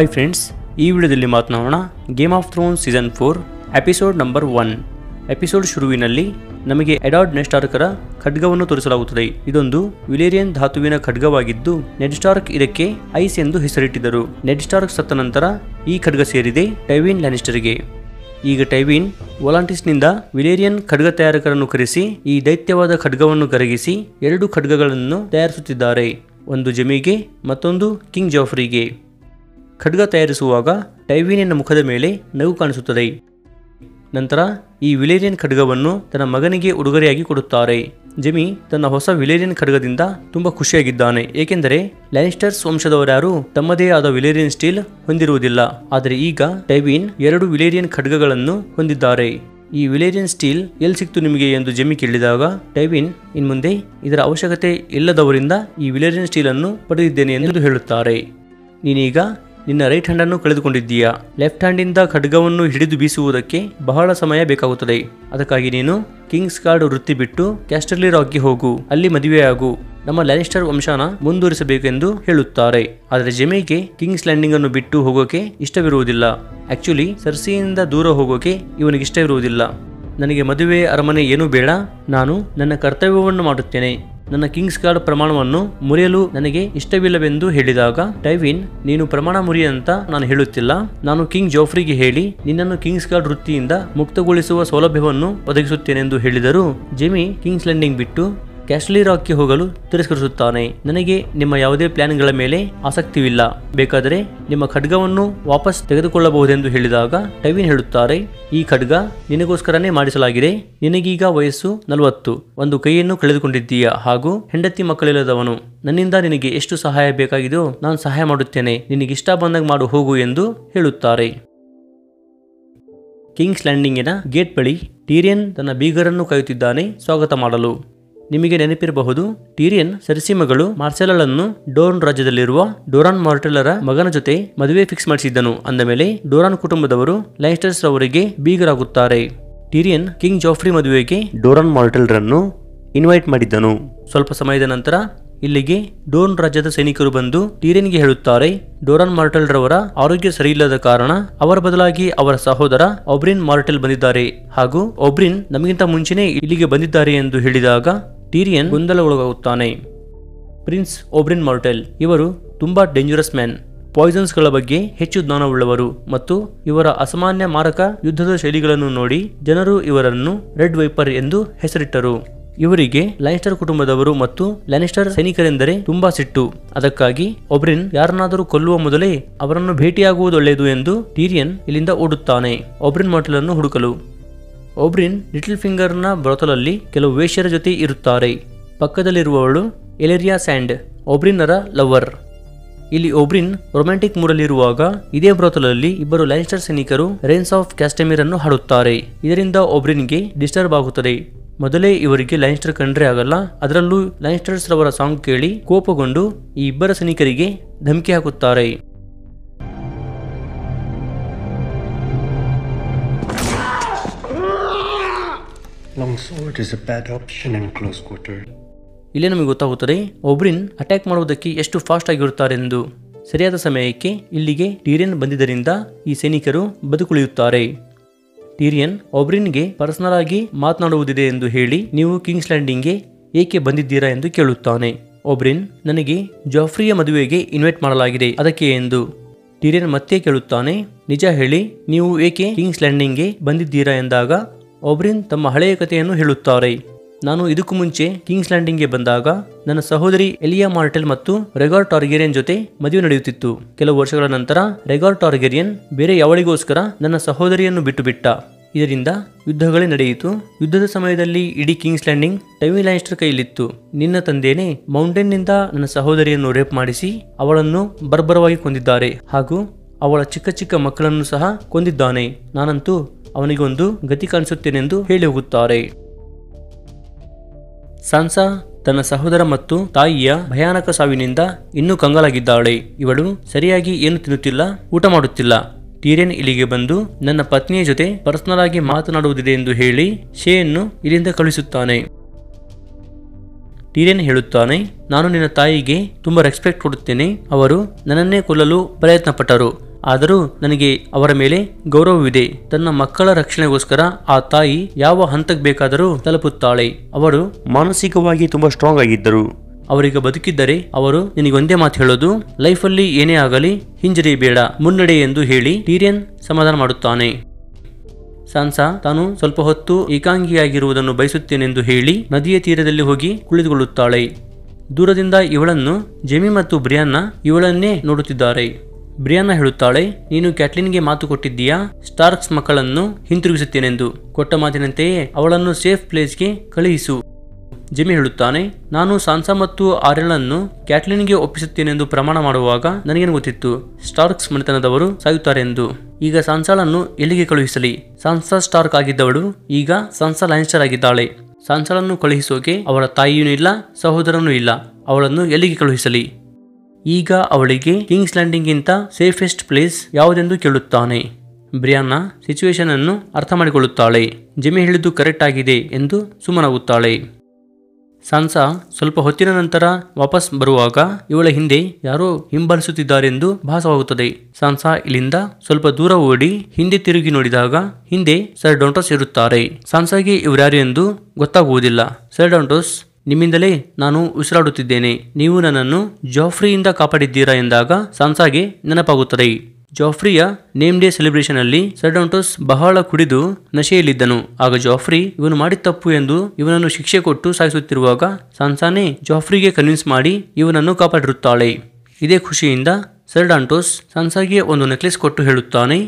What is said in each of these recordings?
Hi friends ಈ ವಿಡಿಯೋದಲ್ಲಿ ಮಾತನಾಡೋಣ game of throne season four episode number one episode ಶುರುವಿನಲ್ಲಿ ನಮಗೆ ಎಡಾರ್ಡ್ ನೆಸ್ಟಾರ್ಕರ ಖಡ್ಗವನ್ನು ತೋರಿಸಲಾಗುತ್ತದೆ ಇದೊಂದು ವಿಲೇರಿಯನ್ ಧಾತುವಿನ ಖಡ್ಗವಾಗಿದ್ದು ನೆಡ್ಸ್ಟಾರ್ಕ್ ಇದಕ್ಕೆ ಐಸ್ ಎಂದು ಹೆಸರಿಟ್ಟಿದ್ದರು ನೆಡ್ ಸ್ಟಾರ್ಕ್ ಸತ್ತ ನಂತರ ಈ ಖಡ್ಗ ಸೇರಿದೆ ಟೈವಿನ್ ಲ್ಯಾನಿಸ್ಟರ್ಗೆ ಈಗ ಟೈವಿನ್ ವೊಲಾಂಟಿಸ್ನಿಂದ ವಿಲೇರಿಯನ್ ಖಡ್ಗ ತಯಾರಕರನ್ನು ಕರೆಸಿ ಈ ದೈತ್ಯವಾದ ಖಡ್ಗವನ್ನು ಕರಗಿಸಿ ಎರಡು ಖಡ್ಗಗಳನ್ನು ತಯಾರಿಸುತ್ತಿದ್ದಾರೆ ಒಂದು ಜಮಿಗೆ ಮತ್ತೊಂದು ಕಿಂಗ್ ಜಾಫ್ರಿಗೆ ಖಡ್ಗ ತಯಾರಿಸುವಾಗ ಟೈವಿನಿಯನ್ನ ಮುಖದ ಮೇಲೆ ನಗು ಕಾಣಿಸುತ್ತದೆ ನಂತರ ಈ ವಿಲೇರಿಯನ್ ಖಡ್ಗವನ್ನು ತನ್ನ ಮಗನಿಗೆ ಉಡುಗೊರೆಯಾಗಿ ಕೊಡುತ್ತಾರೆ ಜಮಿ ತನ್ನ ಹೊಸ ವಿಲೇರಿಯನ್ ಖಡ್ಗದಿಂದ ತುಂಬ ಖುಷಿಯಾಗಿದ್ದಾನೆ ಏಕೆಂದರೆ ಲ್ಯಾನಿಸ್ಟರ್ಸ್ ವಂಶದವರ್ಯಾರು ತಮ್ಮದೇ ಆದ ವಿಲೇರಿಯನ್ ಸ್ಟೀಲ್ ಹೊಂದಿರುವುದಿಲ್ಲ ಆದರೆ ಈಗ ಟೈವಿನ್ ಎರಡು ವಿಲೇರಿಯನ್ ಖಡ್ಗಗಳನ್ನು ಹೊಂದಿದ್ದಾರೆ ಈ ವಿಲೇರಿಯನ್ ಸ್ಟೀಲ್ ಎಲ್ಲಿ ಸಿಕ್ತು ನಿಮಗೆ ಎಂದು ಜಮಿ ಕೇಳಿದಾಗ ಟೈವಿನ್ ಮುಂದೆ ಇದರ ಅವಶ್ಯಕತೆ ಇಲ್ಲದವರಿಂದ ಈ ವಿಲೇರಿಯನ್ ಸ್ಟೀಲನ್ನು ಪಡೆದಿದ್ದೇನೆ ಎಂದು ಹೇಳುತ್ತಾರೆ ನೀನೀಗ ನಿನ್ನ ರೈಟ್ ಹ್ಯಾಂಡ್ ಅನ್ನು ಕಳೆದುಕೊಂಡಿದ್ದೀಯಾ ಲೆಫ್ಟ್ ಹ್ಯಾಂಡ್ ಇಂದ ಖಡ್ಗವನ್ನು ಹಿಡಿದು ಬೀಸುವುದಕ್ಕೆ ಬಹಳ ಸಮಯ ಬೇಕಾಗುತ್ತದೆ ಅದಕ್ಕಾಗಿ ನೀನು ಕಿಂಗ್ಸ್ ಕಾರ್ಡ್ ವೃತ್ತಿ ಬಿಟ್ಟು ಕ್ಯಾಸ್ಟರ್ಲಿ ರಾಕ್ಗೆ ಹೋಗು ಅಲ್ಲಿ ಮದುವೆಯಾಗು ನಮ್ಮ ಲ್ಯಾನಿಸ್ಟರ್ ವಂಶನ ಮುಂದುವರಿಸಬೇಕೆಂದು ಹೇಳುತ್ತಾರೆ ಆದರೆ ಜೆಮಿಗೆ ಕಿಂಗ್ಸ್ ಲ್ಯಾಂಡಿಂಗ್ ಅನ್ನು ಬಿಟ್ಟು ಹೋಗೋಕೆ ಇಷ್ಟವಿರುವುದಿಲ್ಲ ಆಕ್ಚುಲಿ ಸರ್ಸಿಯಿಂದ ದೂರ ಹೋಗೋಕೆ ಇವನಿಗೆ ಇಷ್ಟವಿರುವುದಿಲ್ಲ ನನಗೆ ಮದುವೆ ಅರಮನೆ ಏನೂ ಬೇಡ ನಾನು ನನ್ನ ಕರ್ತವ್ಯವನ್ನು ಮಾಡುತ್ತೇನೆ ನನ್ನ ಕಿಂಗ್ಸ್ ಗಾರ್ಡ್ ಪ್ರಮಾಣವನ್ನು ಮುರಿಯಲು ನನಗೆ ಇಷ್ಟವಿಲ್ಲವೆಂದು ಹೇಳಿದಾಗ ಟೈವಿನ್ ನೀನು ಪ್ರಮಾಣ ಅಂತ ನಾನು ಹೇಳುತ್ತಿಲ್ಲ ನಾನು ಕಿಂಗ್ ಜೋಫ್ರಿಗೆ ಹೇಳಿ ನಿನ್ನನ್ನು ಕಿಂಗ್ಸ್ ಗಾರ್ಡ್ ವೃತ್ತಿಯಿಂದ ಮುಕ್ತಗೊಳಿಸುವ ಸೌಲಭ್ಯವನ್ನು ಒದಗಿಸುತ್ತೇನೆಂದು ಹೇಳಿದರು ಜಿಮಿ ಕಿಂಗ್ಸ್ ಲ್ಯಾಂಡಿಂಗ್ ಬಿಟ್ಟು ಕ್ಯಾಶ್ಲಿ ರಾಕ್ಗೆ ಹೋಗಲು ತಿರಸ್ಕರಿಸುತ್ತಾನೆ ನನಗೆ ನಿಮ್ಮ ಯಾವುದೇ ಪ್ಲಾನ್ಗಳ ಮೇಲೆ ಆಸಕ್ತಿವಿಲ್ಲ ಬೇಕಾದರೆ ನಿಮ್ಮ ಖಡ್ಗವನ್ನು ವಾಪಸ್ ತೆಗೆದುಕೊಳ್ಳಬಹುದೆಂದು ಹೇಳಿದಾಗ ಟವಿನ್ ಹೇಳುತ್ತಾರೆ ಈ ಖಡ್ಗ ನಿನಗೋಸ್ಕರನೇ ಮಾಡಿಸಲಾಗಿದೆ ನಿನಗೀಗ ವಯಸ್ಸು ನಲವತ್ತು ಒಂದು ಕೈಯನ್ನು ಕಳೆದುಕೊಂಡಿದ್ದೀಯ ಹಾಗೂ ಹೆಂಡತಿ ಮಕ್ಕಳಿಲ್ಲದವನು ನನ್ನಿಂದ ನಿನಗೆ ಎಷ್ಟು ಸಹಾಯ ಬೇಕಾಗಿದೆಯೋ ನಾನು ಸಹಾಯ ಮಾಡುತ್ತೇನೆ ನಿನಗಿಷ್ಟ ಬಂದಾಗ ಮಾಡು ಹೋಗು ಎಂದು ಹೇಳುತ್ತಾರೆ ಕಿಂಗ್ಸ್ ಲ್ಯಾಂಡಿಂಗಿನ ಗೇಟ್ ಬಳಿ ಟೀರಿಯನ್ ತನ್ನ ಬೀಗರನ್ನು ಕಾಯುತ್ತಿದ್ದಾನೆ ಸ್ವಾಗತ ಮಾಡಲು ನಿಮಗೆ ನೆನಪಿರಬಹುದು ಟೀರಿಯನ್ ಸರಿಸೀಮಗಳು ಮಾರ್ಸೆಲಳನ್ನು ಡೋರ್ನ್ ರಾಜ್ಯದಲ್ಲಿರುವ ಡೋರಾನ್ ಮಾರ್ಟೆಲರ ಮಗನ ಜೊತೆ ಮದುವೆ ಫಿಕ್ಸ್ ಮಾಡಿಸಿದ್ದನು ಅಂದ ಮೇಲೆ ಡೋರಾನ್ ಕುಟುಂಬದವರು ಲೈಸ್ಟರ್ಸ್ ಅವರಿಗೆ ಬೀಗರಾಗುತ್ತಾರೆ ಟೀರಿಯನ್ ಕಿಂಗ್ ಜಾಫ್ರಿ ಮದುವೆಗೆ ಡೋರಾನ್ ಮಾರ್ಟೆಲ್ರನ್ನು ಇನ್ವೈಟ್ ಮಾಡಿದ್ದನು ಸ್ವಲ್ಪ ಸಮಯದ ನಂತರ ಇಲ್ಲಿಗೆ ಡೋರ್ನ್ ರಾಜ್ಯದ ಸೈನಿಕರು ಬಂದು ಟೀರಿಯನ್ಗೆ ಹೇಳುತ್ತಾರೆ ಡೋರಾನ್ ಮಾರ್ಟೆಲ್ರವರ ಆರೋಗ್ಯ ಸರಿಯಿಲ್ಲದ ಕಾರಣ ಅವರ ಬದಲಾಗಿ ಅವರ ಸಹೋದರ ಒಬ್ರಿನ್ ಮಾರ್ಟೆಲ್ ಬಂದಿದ್ದಾರೆ ಹಾಗೂ ಒಬ್ರಿನ್ ನಮಗಿಂತ ಮುಂಚೆನೇ ಇಲ್ಲಿಗೆ ಬಂದಿದ್ದಾರೆ ಎಂದು ಹೇಳಿದಾಗ ಟೀರಿಯನ್ ಗೊಂದಲ ಪ್ರಿನ್ಸ್ ಒಬ್ರಿನ್ ಮಾರ್ಟೆಲ್ ಇವರು ತುಂಬಾ ಡೇಂಜರಸ್ ಮ್ಯಾನ್ ಪಾಯ್ಸನ್ಸ್ಗಳ ಬಗ್ಗೆ ಹೆಚ್ಚು ಜ್ಞಾನವುಳ್ಳವರು ಮತ್ತು ಇವರ ಅಸಾಮಾನ್ಯ ಮಾರಕ ಯುದ್ಧದ ಶೈಲಿಗಳನ್ನು ನೋಡಿ ಜನರು ಇವರನ್ನು ರೆಡ್ ವೈಪರ್ ಎಂದು ಹೆಸರಿಟ್ಟರು ಇವರಿಗೆ ಲ್ಯಾನಿಸ್ಟರ್ ಕುಟುಂಬದವರು ಮತ್ತು ಲ್ಯಾನಿಸ್ಟರ್ ಸೈನಿಕರೆಂದರೆ ತುಂಬಾ ಸಿಟ್ಟು ಅದಕ್ಕಾಗಿ ಒಬ್ರಿನ್ ಯಾರನ್ನಾದರೂ ಕೊಲ್ಲುವ ಮೊದಲೇ ಅವರನ್ನು ಭೇಟಿಯಾಗುವುದೊಳ್ಳೆಯದು ಎಂದು ಟೀರಿಯನ್ ಇಲ್ಲಿಂದ ಓಡುತ್ತಾನೆ ಒಬ್ರಿನ್ ಅನ್ನು ಹುಡುಕಲು ಒಬ್ರಿನ್ ಲಿಟಲ್ ಫಿಂಗರ್ನ ಬ್ರೋತಲಲ್ಲಿ ಕೆಲವು ವೇಶ್ಯರ ಜೊತೆ ಇರುತ್ತಾರೆ ಪಕ್ಕದಲ್ಲಿರುವವಳು ಎಲೆರಿಯಾ ಸ್ಯಾಂಡ್ ಒಬ್ರಿನ್ನರ ಲವರ್ ಇಲ್ಲಿ ಒಬ್ರಿನ್ ರೊಮ್ಯಾಂಟಿಕ್ ಮೂಡಲ್ಲಿರುವಾಗ ಇದೇ ಬ್ರೋತಲಲ್ಲಿ ಇಬ್ಬರು ಲೈನ್ಸ್ಟರ್ ಸೈನಿಕರು ರೇನ್ಸ್ ಆಫ್ ಕ್ಯಾಸ್ಟಮೀರ್ ಅನ್ನು ಹಾಡುತ್ತಾರೆ ಇದರಿಂದ ಒಬ್ರಿನ್ಗೆ ಡಿಸ್ಟರ್ಬ್ ಆಗುತ್ತದೆ ಮೊದಲೇ ಇವರಿಗೆ ಲೈನ್ಸ್ಟರ್ ಕಂಡ್ರೆ ಆಗಲ್ಲ ಅದರಲ್ಲೂ ಲೈನ್ಸ್ಟರ್ಸ್ ರವರ ಸಾಂಗ್ ಕೇಳಿ ಕೋಪಗೊಂಡು ಈ ಇಬ್ಬರ ಸೈನಿಕರಿಗೆ ಧಮಕಿ ಹಾಕುತ್ತಾರೆ long is a bad option in close quarter ಇಲ್ಲೇ ನಮಗೆ ಗೊತ್ತಾಗುತ್ತದೆ ಒಬ್ರಿನ್ ಅಟ್ಯಾಕ್ ಮಾಡುವುದಕ್ಕೆ ಎಷ್ಟು ಫಾಸ್ಟ್ ಆಗಿರುತ್ತಾರೆಂದು ಸರಿಯಾದ ಸಮಯಕ್ಕೆ ಇಲ್ಲಿಗೆ ಟೀರಿಯನ್ ಬಂದಿದ್ದರಿಂದ ಈ ಸೈನಿಕರು ಬದುಕುಳಿಯುತ್ತಾರೆ ಟೀರಿಯನ್ ಒಬ್ರಿನ್ಗೆ ಪರ್ಸನಲ್ ಆಗಿ ಮಾತನಾಡುವುದಿದೆ ಎಂದು ಹೇಳಿ ನೀವು ಕಿಂಗ್ಸ್ ಲ್ಯಾಂಡಿಂಗ್ಗೆ ಏಕೆ ಬಂದಿದ್ದೀರಾ ಎಂದು ಕೇಳುತ್ತಾನೆ ಒಬ್ರಿನ್ ನನಗೆ ಜಾಫ್ರಿಯ ಮದುವೆಗೆ ಇನ್ವೈಟ್ ಮಾಡಲಾಗಿದೆ ಅದಕ್ಕೆ ಎಂದು ಟೀರಿಯನ್ ಮತ್ತೆ ಕೇಳುತ್ತಾನೆ ನಿಜ ಹೇಳಿ ನೀವು ಏಕೆ ಕಿಂಗ್ಸ್ ಲ್ಯಾಂಡಿಂಗ್ಗೆ ಬಂದಿದ್ದೀರಾ ಎಂದಾಗ ಒಬ್ರಿನ್ ತಮ್ಮ ಹಳೆಯ ಕಥೆಯನ್ನು ಹೇಳುತ್ತಾರೆ ನಾನು ಇದಕ್ಕೂ ಮುಂಚೆ ಕಿಂಗ್ಸ್ ಲ್ಯಾಂಡಿಂಗ್ಗೆ ಬಂದಾಗ ನನ್ನ ಸಹೋದರಿ ಎಲಿಯಾ ಮಾರ್ಟೆಲ್ ಮತ್ತು ರೆಗಾರ್ ಟಾರ್ಗೆರಿಯನ್ ಜೊತೆ ಮದುವೆ ನಡೆಯುತ್ತಿತ್ತು ಕೆಲವು ವರ್ಷಗಳ ನಂತರ ರೆಗಾರ್ ಟಾರ್ಗೆರಿಯನ್ ಬೇರೆ ಯಾವಳಿಗೋಸ್ಕರ ನನ್ನ ಸಹೋದರಿಯನ್ನು ಬಿಟ್ಟು ಬಿಟ್ಟ ಇದರಿಂದ ಯುದ್ಧಗಳೇ ನಡೆಯಿತು ಯುದ್ಧದ ಸಮಯದಲ್ಲಿ ಇಡೀ ಕಿಂಗ್ಸ್ ಲ್ಯಾಂಡಿಂಗ್ ಟೈವಿ ಲ್ಯಾನ್ಸ್ಟರ್ ಕೈಯಲ್ಲಿತ್ತು ನಿನ್ನ ತಂದೆಯೇ ಮೌಂಟೇನ್ನಿಂದ ನನ್ನ ಸಹೋದರಿಯನ್ನು ರೇಪ್ ಮಾಡಿಸಿ ಅವಳನ್ನು ಬರ್ಬರವಾಗಿ ಕೊಂದಿದ್ದಾರೆ ಹಾಗೂ ಅವಳ ಚಿಕ್ಕ ಚಿಕ್ಕ ಮಕ್ಕಳನ್ನು ಸಹ ಕೊಂದಿದ್ದಾನೆ ನಾನಂತೂ ಅವನಿಗೊಂದು ಗತಿ ಕಾಣಿಸುತ್ತೇನೆಂದು ಹೇಳಿ ಹೋಗುತ್ತಾರೆ ಸಾನ್ಸಾ ತನ್ನ ಸಹೋದರ ಮತ್ತು ತಾಯಿಯ ಭಯಾನಕ ಸಾವಿನಿಂದ ಇನ್ನೂ ಕಂಗಾಲಾಗಿದ್ದಾಳೆ ಇವಳು ಸರಿಯಾಗಿ ಏನು ತಿನ್ನುತ್ತಿಲ್ಲ ಊಟ ಮಾಡುತ್ತಿಲ್ಲ ಟೀರಿಯನ್ ಇಲ್ಲಿಗೆ ಬಂದು ನನ್ನ ಪತ್ನಿಯ ಜೊತೆ ಪರ್ಸನಲ್ ಆಗಿ ಮಾತನಾಡುವುದಿದೆ ಎಂದು ಹೇಳಿ ಶೇಯನ್ನು ಇಲ್ಲಿಂದ ಕಳುಹಿಸುತ್ತಾನೆ ಟೀರಿಯನ್ ಹೇಳುತ್ತಾನೆ ನಾನು ನಿನ್ನ ತಾಯಿಗೆ ತುಂಬ ರೆಸ್ಪೆಕ್ಟ್ ಕೊಡುತ್ತೇನೆ ಅವರು ನನ್ನನ್ನೇ ಕೊಲ್ಲಲು ಪ್ರಯತ್ನಪಟ್ಟರು ಆದರೂ ನನಗೆ ಅವರ ಮೇಲೆ ಗೌರವವಿದೆ ತನ್ನ ಮಕ್ಕಳ ರಕ್ಷಣೆಗೋಸ್ಕರ ಆ ತಾಯಿ ಯಾವ ಹಂತಕ್ಕೆ ಬೇಕಾದರೂ ತಲುಪುತ್ತಾಳೆ ಅವರು ಮಾನಸಿಕವಾಗಿ ತುಂಬಾ ಸ್ಟ್ರಾಂಗ್ ಆಗಿದ್ದರು ಅವರೀಗ ಬದುಕಿದ್ದರೆ ಅವರು ನಿನಗೊಂದೇ ಮಾತು ಹೇಳೋದು ಲೈಫಲ್ಲಿ ಏನೇ ಆಗಲಿ ಹಿಂಜರಿ ಬೇಡ ಮುನ್ನಡೆ ಎಂದು ಹೇಳಿ ಟೀರಿಯನ್ ಸಮಾಧಾನ ಮಾಡುತ್ತಾನೆ ಸಾನ್ಸಾ ತಾನು ಸ್ವಲ್ಪ ಹೊತ್ತು ಏಕಾಂಗಿಯಾಗಿರುವುದನ್ನು ಬಯಸುತ್ತೇನೆಂದು ಹೇಳಿ ನದಿಯ ತೀರದಲ್ಲಿ ಹೋಗಿ ಕುಳಿತುಕೊಳ್ಳುತ್ತಾಳೆ ದೂರದಿಂದ ಇವಳನ್ನು ಜೆಮಿ ಮತ್ತು ಬ್ರಿಯಾನ್ನ ಇವಳನ್ನೇ ನೋಡುತ್ತಿದ್ದಾರೆ ಬ್ರಿಯಾನ ಹೇಳುತ್ತಾಳೆ ನೀನು ಕ್ಯಾಟ್ಲಿನ್ಗೆ ಮಾತು ಕೊಟ್ಟಿದ್ದೀಯಾ ಸ್ಟಾರ್ಕ್ಸ್ ಮಕ್ಕಳನ್ನು ಹಿಂತಿರುಗಿಸುತ್ತೇನೆಂದು ಕೊಟ್ಟ ಮಾತಿನಂತೆಯೇ ಅವಳನ್ನು ಸೇಫ್ ಪ್ಲೇಸ್ಗೆ ಕಳುಹಿಸು ಜಿಮಿ ಹೇಳುತ್ತಾನೆ ನಾನು ಸಾನ್ಸಾ ಮತ್ತು ಆರ್ಯಳನ್ನು ಕ್ಯಾಟ್ಲಿನ್ಗೆ ಒಪ್ಪಿಸುತ್ತೇನೆಂದು ಪ್ರಮಾಣ ಮಾಡುವಾಗ ನನಗೇನು ಗೊತ್ತಿತ್ತು ಸ್ಟಾರ್ಕ್ಸ್ ಮನೆತನದವರು ಸಾಯುತ್ತಾರೆಂದು ಈಗ ಸಾನ್ಸಾಳನ್ನು ಎಲ್ಲಿಗೆ ಕಳುಹಿಸಲಿ ಸಾನ್ಸಾ ಸ್ಟಾರ್ಕ್ ಆಗಿದ್ದವಳು ಈಗ ಸಾನ್ಸಾ ಲೈನ್ಸ್ಟರ್ ಆಗಿದ್ದಾಳೆ ಸಾನ್ಸಾಳನ್ನು ಕಳುಹಿಸೋಕೆ ಅವಳ ತಾಯಿಯೂ ಇಲ್ಲ ಸಹೋದರನೂ ಇಲ್ಲ ಅವಳನ್ನು ಎಲ್ಲಿಗೆ ಕಳುಹಿಸಲಿ ಈಗ ಅವಳಿಗೆ ಕಿಂಗ್ಸ್ ಲ್ಯಾಂಡಿಂಗ್ಗಿಂತ ಸೇಫೆಸ್ಟ್ ಪ್ಲೇಸ್ ಯಾವುದೆಂದು ಕೇಳುತ್ತಾನೆ ಬ್ರಿಯಾನ್ನ ಸಿಚುವೇಶನ್ ಅನ್ನು ಅರ್ಥ ಮಾಡಿಕೊಳ್ಳುತ್ತಾಳೆ ಜಿಮಿ ಹೇಳಿದ್ದು ಕರೆಕ್ಟ್ ಆಗಿದೆ ಎಂದು ಸುಮ್ಮನಾಗುತ್ತಾಳೆ ಸಾನ್ಸಾ ಸ್ವಲ್ಪ ಹೊತ್ತಿನ ನಂತರ ವಾಪಸ್ ಬರುವಾಗ ಇವಳ ಹಿಂದೆ ಯಾರೋ ಹಿಂಬಾಲಿಸುತ್ತಿದ್ದಾರೆಂದು ಭಾಸವಾಗುತ್ತದೆ ಸಾನ್ಸಾ ಇಲ್ಲಿಂದ ಸ್ವಲ್ಪ ದೂರ ಓಡಿ ಹಿಂದೆ ತಿರುಗಿ ನೋಡಿದಾಗ ಹಿಂದೆ ಸರ್ ಡೊಂಟೋಸ್ ಇರುತ್ತಾರೆ ಸಾನ್ಸಾಗೆ ಇವರ್ಯಾರು ಎಂದು ಗೊತ್ತಾಗುವುದಿಲ್ಲ ಸರ್ ಡೊಂಟೋಸ್ ನಿಮ್ಮಿಂದಲೇ ನಾನು ಉಸಿರಾಡುತ್ತಿದ್ದೇನೆ ನೀವು ನನ್ನನ್ನು ಜಾಫ್ರಿಯಿಂದ ಕಾಪಾಡಿದ್ದೀರಾ ಎಂದಾಗ ಸಾನ್ಸಾಗೆ ನೆನಪಾಗುತ್ತದೆ ಜಾಫ್ರಿಯ ನೇಮ್ ಡೇ ಸೆಲೆಬ್ರೇಷನ್ ಅಲ್ಲಿ ಸರ್ಡಾಂಟೋಸ್ ಬಹಳ ಕುಡಿದು ನಶೆಯಲ್ಲಿದ್ದನು ಆಗ ಜಾಫ್ರಿ ಇವನು ಮಾಡಿದ ತಪ್ಪು ಎಂದು ಇವನನ್ನು ಶಿಕ್ಷೆ ಕೊಟ್ಟು ಸಾಯಿಸುತ್ತಿರುವಾಗ ಸಾನ್ಸಾನೆ ಜಾಫ್ರಿಗೆ ಕನ್ವಿನ್ಸ್ ಮಾಡಿ ಇವನನ್ನು ಕಾಪಾಡಿರುತ್ತಾಳೆ ಇದೇ ಖುಷಿಯಿಂದ ಸರ್ಡಾಂಟೋಸ್ ಸಾನ್ಸಾಗೆ ಒಂದು ನೆಕ್ಲೆಸ್ ಕೊಟ್ಟು ಹೇಳುತ್ತಾನೆ